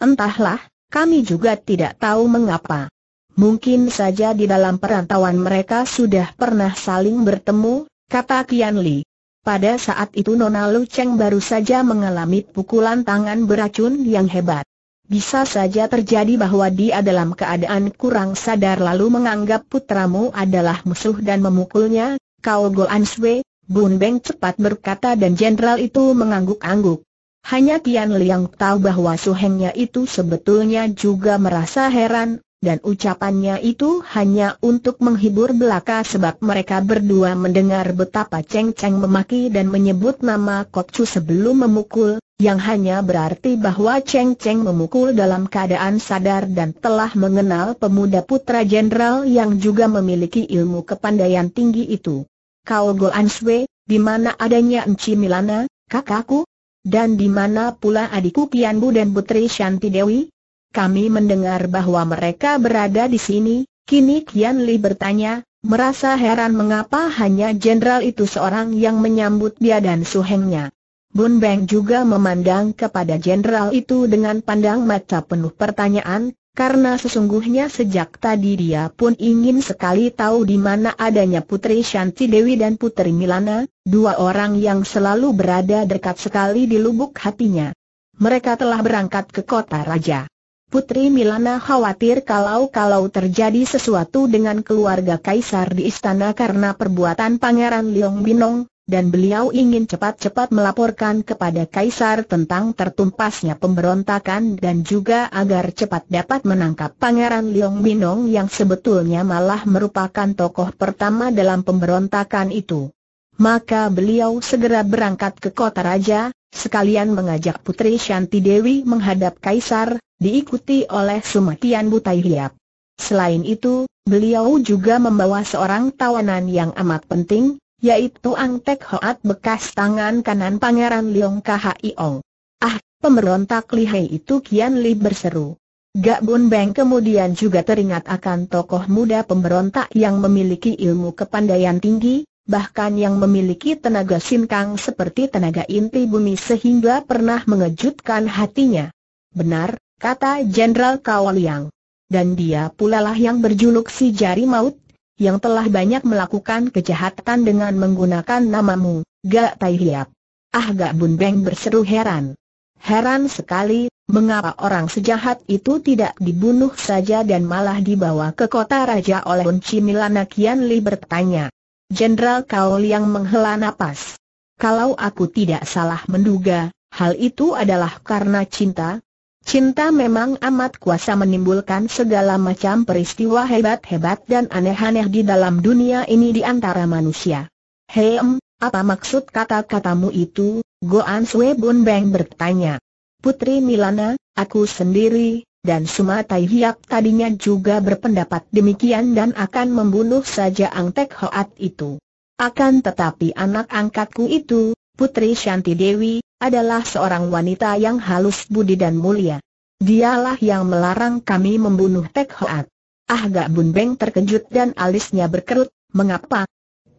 Entahlah, kami juga tidak tahu mengapa. Mungkin saja di dalam perantauan mereka sudah pernah saling bertemu, kata Kian Li. Pada saat itu Nona Lu Cheng baru saja mengalami pukulan tangan beracun yang hebat. Bisa saja terjadi bahwa dia dalam keadaan kurang sadar lalu menganggap putramu adalah musuh dan memukulnya, kau Goan Sui, Bun Beng cepat berkata dan jenderal itu mengangguk-angguk. Hanya Tian Liang tahu bahwa suhengnya itu sebetulnya juga merasa heran, dan ucapannya itu hanya untuk menghibur belaka sebab mereka berdua mendengar betapa Cheng Cheng memaki dan menyebut nama Kok Chu sebelum memukul, yang hanya berarti bahwa Cheng Cheng memukul dalam keadaan sadar dan telah mengenal pemuda putra jenderal yang juga memiliki ilmu kepandaian tinggi itu. Kau Go An di mana adanya Enci Milana, kakakku? Dan di mana pula adikku Pianbu dan Putri Shanti Dewi? kami mendengar bahwa mereka berada di sini, kini Kian Li bertanya, merasa heran mengapa hanya jenderal itu seorang yang menyambut dia dan suhengnya. Bun Beng juga memandang kepada jenderal itu dengan pandang mata penuh pertanyaan, karena sesungguhnya sejak tadi dia pun ingin sekali tahu di mana adanya Putri Shanti Dewi dan Putri Milana, dua orang yang selalu berada dekat sekali di lubuk hatinya. Mereka telah berangkat ke kota raja. Putri Milana khawatir kalau-kalau terjadi sesuatu dengan keluarga kaisar di istana karena perbuatan Pangeran Liong Binong, dan beliau ingin cepat-cepat melaporkan kepada kaisar tentang tertumpasnya pemberontakan dan juga agar cepat dapat menangkap Pangeran Liong Binong yang sebetulnya malah merupakan tokoh pertama dalam pemberontakan itu. Maka beliau segera berangkat ke kota raja, sekalian mengajak Putri Shanti Dewi menghadap kaisar, diikuti oleh Sumatian Butai Hiap. Selain itu, beliau juga membawa seorang tawanan yang amat penting, yaitu Ang Tek Hoat bekas tangan kanan Pangeran Leong Ong. Ah, pemberontak lihai itu Kian Li berseru. Gak Bun Beng kemudian juga teringat akan tokoh muda pemberontak yang memiliki ilmu kepandaian tinggi, bahkan yang memiliki tenaga sinkang seperti tenaga inti bumi sehingga pernah mengejutkan hatinya. Benar, kata Jenderal Liang Dan dia pula lah yang berjuluk si jari maut, yang telah banyak melakukan kejahatan dengan menggunakan namamu, Gak Tai Hiap. Ah Gak Bun Beng berseru heran. Heran sekali, mengapa orang sejahat itu tidak dibunuh saja dan malah dibawa ke kota raja oleh Unci Milana Kian Li bertanya. Jenderal Liang menghela nafas Kalau aku tidak salah menduga, hal itu adalah karena cinta, Cinta memang amat kuasa menimbulkan segala macam peristiwa hebat-hebat dan aneh-aneh di dalam dunia ini di antara manusia. Hem, apa maksud kata-katamu itu? Goan Sue Bun Beng bertanya. Putri Milana, aku sendiri, dan Tai Hiap tadinya juga berpendapat demikian dan akan membunuh saja Angtek Hoat itu. Akan tetapi anak angkatku itu, Putri Shanti Dewi, adalah seorang wanita yang halus budi dan mulia. Dialah yang melarang kami membunuh Tek Hoat. Ah Gak Bun Beng terkejut dan alisnya berkerut, mengapa?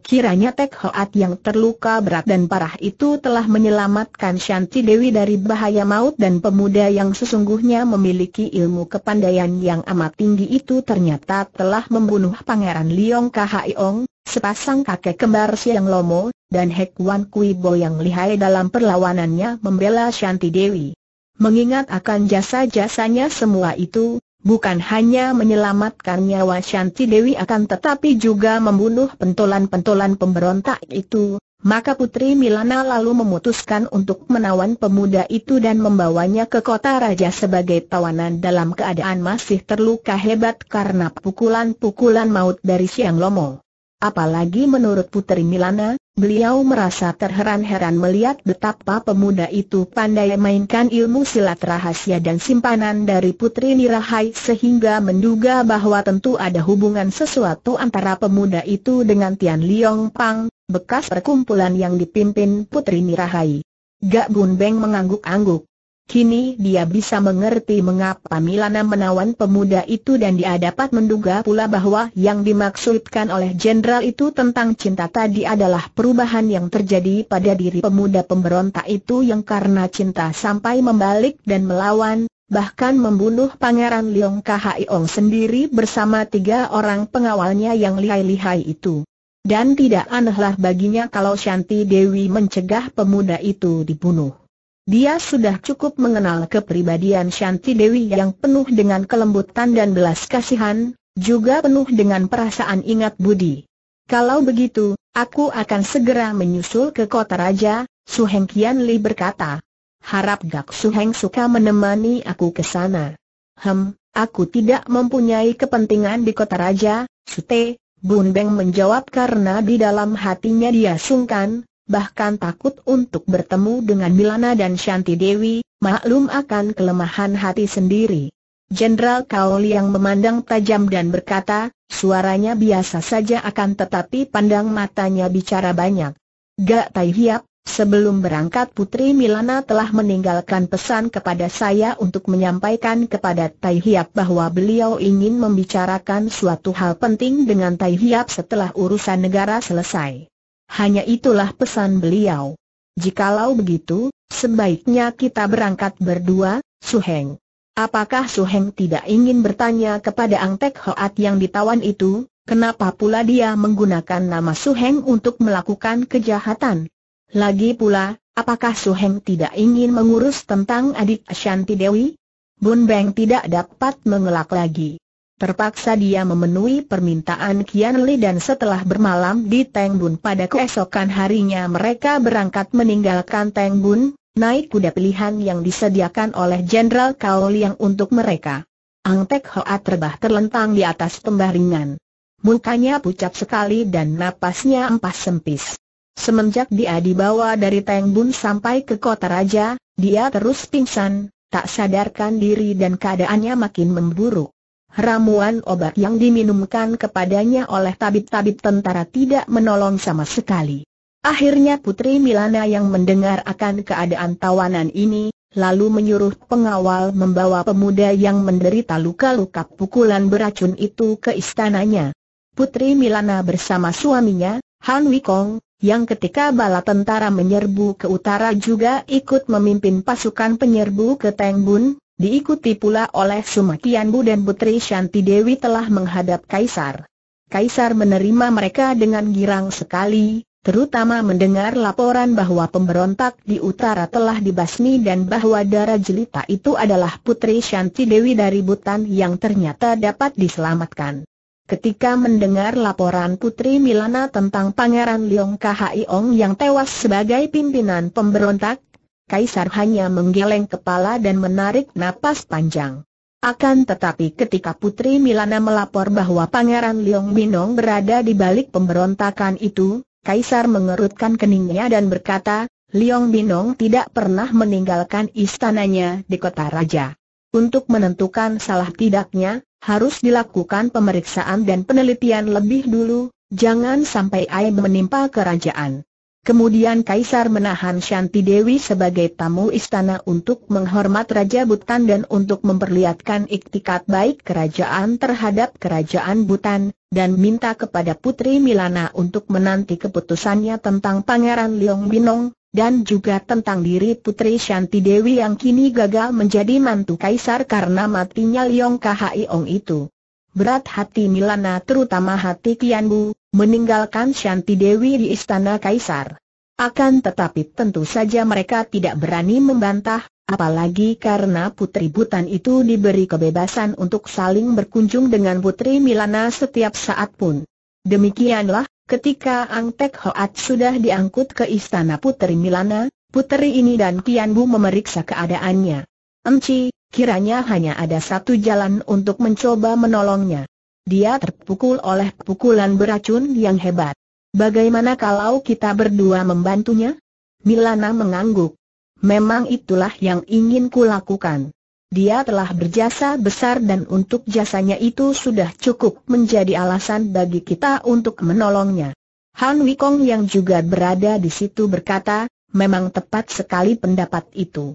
Kiranya Tek Hoat yang terluka berat dan parah itu telah menyelamatkan Shanti Dewi dari bahaya maut dan pemuda yang sesungguhnya memiliki ilmu kepandaian yang amat tinggi itu ternyata telah membunuh Pangeran Liong Khaiyong, Sepasang kakek kembar Siang Lomo, dan Hek Wan Kui Bo yang lihai dalam perlawanannya membela Shanti Dewi. Mengingat akan jasa-jasanya semua itu, bukan hanya menyelamatkan nyawa Shanti Dewi akan tetapi juga membunuh pentolan-pentolan pemberontak itu, maka Putri Milana lalu memutuskan untuk menawan pemuda itu dan membawanya ke kota raja sebagai tawanan dalam keadaan masih terluka hebat karena pukulan-pukulan maut dari Siang Lomo. Apalagi menurut Putri Milana, beliau merasa terheran-heran melihat betapa pemuda itu pandai mainkan ilmu silat rahasia dan simpanan dari Putri Nirahai sehingga menduga bahwa tentu ada hubungan sesuatu antara pemuda itu dengan Tian Liong Pang, bekas perkumpulan yang dipimpin Putri Nirahai. Gak Bun Beng mengangguk-angguk. Kini dia bisa mengerti mengapa Milana menawan pemuda itu dan dia dapat menduga pula bahwa yang dimaksudkan oleh jenderal itu tentang cinta tadi adalah perubahan yang terjadi pada diri pemuda pemberontak itu yang karena cinta sampai membalik dan melawan, bahkan membunuh Pangeran Leong Khiong sendiri bersama tiga orang pengawalnya yang lihai-lihai itu. Dan tidak anehlah baginya kalau Shanti Dewi mencegah pemuda itu dibunuh. Dia sudah cukup mengenal kepribadian Shanti Dewi yang penuh dengan kelembutan dan belas kasihan, juga penuh dengan perasaan ingat budi. Kalau begitu, aku akan segera menyusul ke kota raja, Su Heng Kian Li berkata. Harap Gak Su Heng suka menemani aku ke sana. Hem, aku tidak mempunyai kepentingan di kota raja, Su Te, Bun Beng menjawab karena di dalam hatinya dia sungkan, bahkan takut untuk bertemu dengan Milana dan Shanti Dewi, maklum akan kelemahan hati sendiri. Jenderal Kaoli yang memandang tajam dan berkata, suaranya biasa saja akan tetapi pandang matanya bicara banyak. Gak Tai Hiap, Sebelum berangkat Putri Milana telah meninggalkan pesan kepada saya untuk menyampaikan kepada Tai Hiap bahwa beliau ingin membicarakan suatu hal penting dengan Tai Hiap setelah urusan negara selesai. Hanya itulah pesan beliau. Jikalau begitu, sebaiknya kita berangkat berdua, Su Heng. Apakah Su Heng tidak ingin bertanya kepada Ang Tek Hoat yang ditawan itu, kenapa pula dia menggunakan nama Su Heng untuk melakukan kejahatan? Lagi pula, apakah Su Heng tidak ingin mengurus tentang adik Ashanti Dewi? Bun Beng tidak dapat mengelak lagi. Terpaksa dia memenuhi permintaan Kian Li dan setelah bermalam di Teng Bun pada keesokan harinya mereka berangkat meninggalkan Teng Bun, naik kuda pilihan yang disediakan oleh Jenderal Kao Liang untuk mereka. Ang Tek Hoa terbah terlentang di atas pembaringan. Mukanya pucat sekali dan napasnya empas sempis. Semenjak dia dibawa dari Teng Bun sampai ke kota raja, dia terus pingsan, tak sadarkan diri dan keadaannya makin memburuk. Ramuan obat yang diminumkan kepadanya oleh tabib-tabib tentara tidak menolong sama sekali. Akhirnya Putri Milana yang mendengar akan keadaan tawanan ini, lalu menyuruh pengawal membawa pemuda yang menderita luka-luka pukulan beracun itu ke istananya. Putri Milana bersama suaminya, Han Wikong, yang ketika bala tentara menyerbu ke utara juga ikut memimpin pasukan penyerbu ke Tengbun, Diikuti pula oleh Sumakianbu dan Putri Shanti Dewi telah menghadap Kaisar. Kaisar menerima mereka dengan girang sekali, terutama mendengar laporan bahwa pemberontak di utara telah dibasmi dan bahwa darah jelita itu adalah Putri Shanti Dewi dari Butan yang ternyata dapat diselamatkan. Ketika mendengar laporan Putri Milana tentang Pangeran Leong Ong yang tewas sebagai pimpinan pemberontak, Kaisar hanya menggeleng kepala dan menarik napas panjang. Akan tetapi ketika Putri Milana melapor bahwa Pangeran Liong Binong berada di balik pemberontakan itu, Kaisar mengerutkan keningnya dan berkata, Liong Binong tidak pernah meninggalkan istananya di kota raja. Untuk menentukan salah tidaknya, harus dilakukan pemeriksaan dan penelitian lebih dulu, jangan sampai air menimpa kerajaan. Kemudian Kaisar menahan Shanti Dewi sebagai tamu istana untuk menghormat Raja Butan dan untuk memperlihatkan iktikat baik kerajaan terhadap kerajaan Butan, dan minta kepada Putri Milana untuk menanti keputusannya tentang Pangeran Leong Binong, dan juga tentang diri Putri Shanti Dewi yang kini gagal menjadi mantu Kaisar karena matinya Kahai Ong itu. Berat hati Milana terutama hati Kian Bu, meninggalkan Shanti Dewi di Istana Kaisar. Akan tetapi tentu saja mereka tidak berani membantah, apalagi karena putri Butan itu diberi kebebasan untuk saling berkunjung dengan putri Milana setiap saat pun. Demikianlah, ketika Ang Tek Hoat sudah diangkut ke istana putri Milana, putri ini dan Tian Bu memeriksa keadaannya. Enci, kiranya hanya ada satu jalan untuk mencoba menolongnya. Dia terpukul oleh pukulan beracun yang hebat. Bagaimana kalau kita berdua membantunya? Milana mengangguk. Memang itulah yang ingin kulakukan. Dia telah berjasa besar dan untuk jasanya itu sudah cukup menjadi alasan bagi kita untuk menolongnya. Han Wikong yang juga berada di situ berkata, memang tepat sekali pendapat itu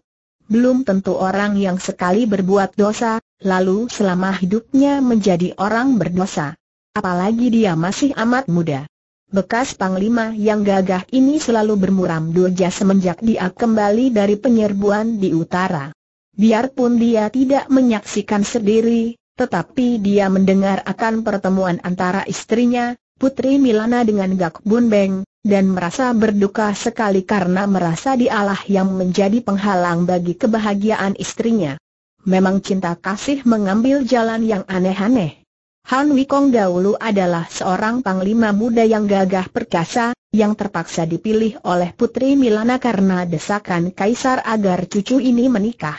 belum tentu orang yang sekali berbuat dosa, lalu selama hidupnya menjadi orang berdosa. Apalagi dia masih amat muda. Bekas panglima yang gagah ini selalu bermuram durja semenjak dia kembali dari penyerbuan di utara. Biarpun dia tidak menyaksikan sendiri, tetapi dia mendengar akan pertemuan antara istrinya, Putri Milana dengan Gak Bun Beng, dan merasa berduka sekali karena merasa dialah yang menjadi penghalang bagi kebahagiaan istrinya. Memang cinta kasih mengambil jalan yang aneh-aneh. Han Wikong dahulu adalah seorang panglima muda yang gagah perkasa, yang terpaksa dipilih oleh Putri Milana karena desakan kaisar agar cucu ini menikah.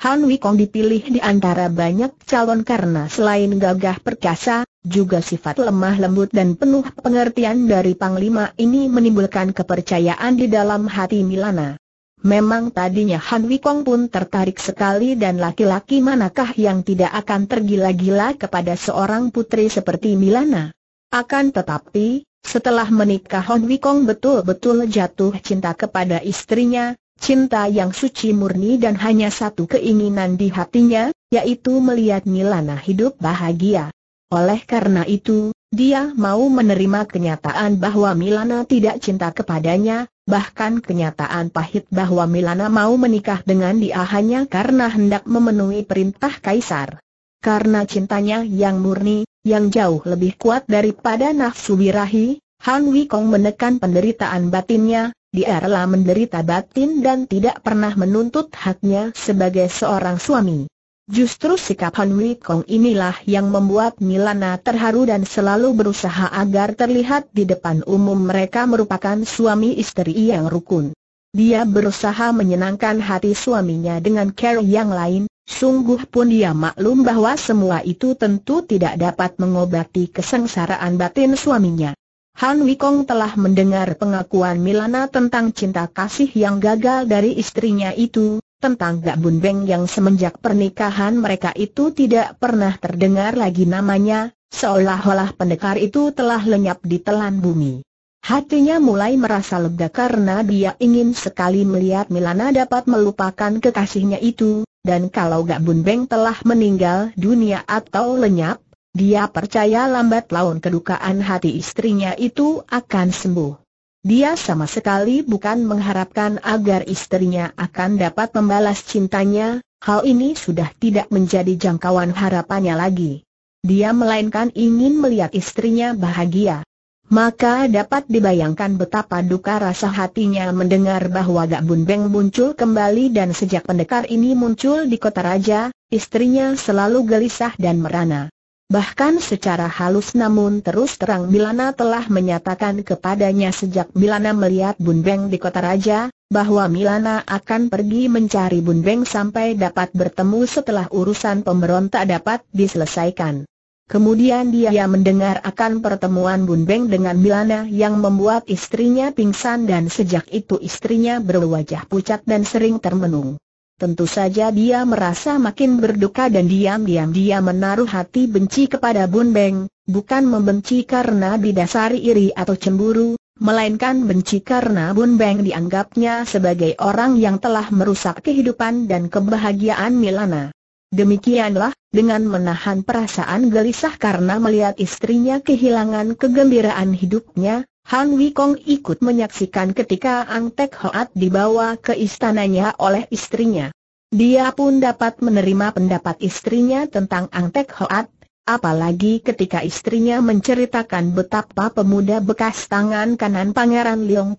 Han Wikong dipilih di antara banyak calon karena selain gagah perkasa, juga sifat lemah lembut dan penuh pengertian dari Panglima ini menimbulkan kepercayaan di dalam hati Milana. Memang tadinya Han Wikong pun tertarik sekali dan laki-laki manakah yang tidak akan tergila-gila kepada seorang putri seperti Milana. Akan tetapi, setelah menikah Han Wikong betul-betul jatuh cinta kepada istrinya, cinta yang suci murni dan hanya satu keinginan di hatinya, yaitu melihat Milana hidup bahagia. Oleh karena itu, dia mau menerima kenyataan bahwa Milana tidak cinta kepadanya, bahkan kenyataan pahit bahwa Milana mau menikah dengan dia hanya karena hendak memenuhi perintah kaisar. Karena cintanya yang murni, yang jauh lebih kuat daripada nafsu birahi, Han Wikong menekan penderitaan batinnya, dia rela menderita batin dan tidak pernah menuntut haknya sebagai seorang suami. Justru sikap Han Wikong inilah yang membuat Milana terharu dan selalu berusaha agar terlihat di depan umum mereka merupakan suami istri yang rukun. Dia berusaha menyenangkan hati suaminya dengan care yang lain, sungguh pun dia maklum bahwa semua itu tentu tidak dapat mengobati kesengsaraan batin suaminya. Han Wikong telah mendengar pengakuan Milana tentang cinta kasih yang gagal dari istrinya itu, tentang Gak Bun Beng yang semenjak pernikahan mereka itu tidak pernah terdengar lagi namanya, seolah-olah pendekar itu telah lenyap di telan bumi. Hatinya mulai merasa lega karena dia ingin sekali melihat Milana dapat melupakan kekasihnya itu, dan kalau Gak Bun Beng telah meninggal dunia atau lenyap, dia percaya lambat laun kedukaan hati istrinya itu akan sembuh. Dia sama sekali bukan mengharapkan agar istrinya akan dapat membalas cintanya, hal ini sudah tidak menjadi jangkauan harapannya lagi. Dia melainkan ingin melihat istrinya bahagia. Maka dapat dibayangkan betapa duka rasa hatinya mendengar bahwa Gak Bun Beng muncul kembali dan sejak pendekar ini muncul di kota raja, istrinya selalu gelisah dan merana. Bahkan secara halus namun terus terang Milana telah menyatakan kepadanya sejak Milana melihat Beng di kota raja, bahwa Milana akan pergi mencari Beng sampai dapat bertemu setelah urusan pemberontak dapat diselesaikan. Kemudian dia mendengar akan pertemuan Beng dengan Milana yang membuat istrinya pingsan dan sejak itu istrinya berwajah pucat dan sering termenung. Tentu saja dia merasa makin berduka dan diam-diam dia menaruh hati benci kepada Bun Beng, bukan membenci karena didasari iri atau cemburu, melainkan benci karena Bun Beng dianggapnya sebagai orang yang telah merusak kehidupan dan kebahagiaan Milana. Demikianlah, dengan menahan perasaan gelisah karena melihat istrinya kehilangan kegembiraan hidupnya, Han Wikong ikut menyaksikan ketika Ang Tek Hoat dibawa ke istananya oleh istrinya. Dia pun dapat menerima pendapat istrinya tentang Ang Tek Hoat, apalagi ketika istrinya menceritakan betapa pemuda bekas tangan kanan Pangeran Leong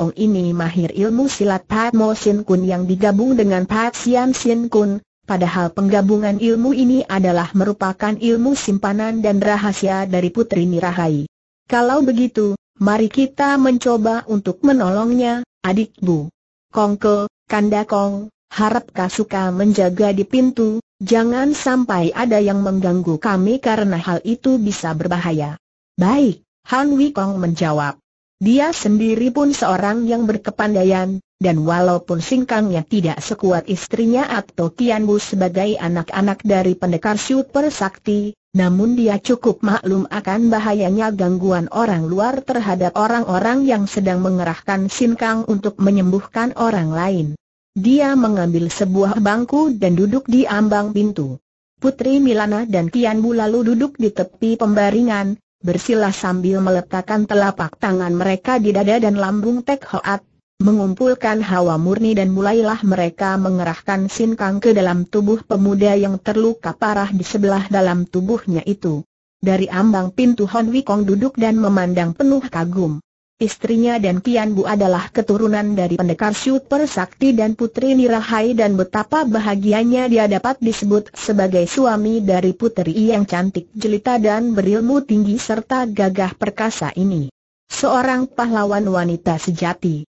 Ong ini mahir ilmu silat Pat Mo Sin Kun yang digabung dengan Pat Sian Sin Kun, padahal penggabungan ilmu ini adalah merupakan ilmu simpanan dan rahasia dari Putri Nirahai. Kalau begitu, Mari kita mencoba untuk menolongnya, adik Bu. Kongke, Kong, kau suka menjaga di pintu, jangan sampai ada yang mengganggu kami karena hal itu bisa berbahaya. Baik, Han Wikong menjawab. Dia sendiri pun seorang yang berkepandaian, dan walaupun singkangnya tidak sekuat istrinya atau Kian Bu sebagai anak-anak dari pendekar super sakti, namun dia cukup maklum akan bahayanya gangguan orang luar terhadap orang-orang yang sedang mengerahkan sinkang untuk menyembuhkan orang lain. Dia mengambil sebuah bangku dan duduk di ambang pintu. Putri Milana dan Kianbu lalu duduk di tepi pembaringan, bersila sambil meletakkan telapak tangan mereka di dada dan lambung Tek Hoat, Mengumpulkan hawa murni dan mulailah mereka mengerahkan sinkang ke dalam tubuh pemuda yang terluka parah di sebelah dalam tubuhnya itu. Dari ambang pintu Hon Wikong duduk dan memandang penuh kagum. Istrinya dan Kian Bu adalah keturunan dari pendekar super sakti dan putri Nirahai dan betapa bahagianya dia dapat disebut sebagai suami dari putri yang cantik jelita dan berilmu tinggi serta gagah perkasa ini. Seorang pahlawan wanita sejati.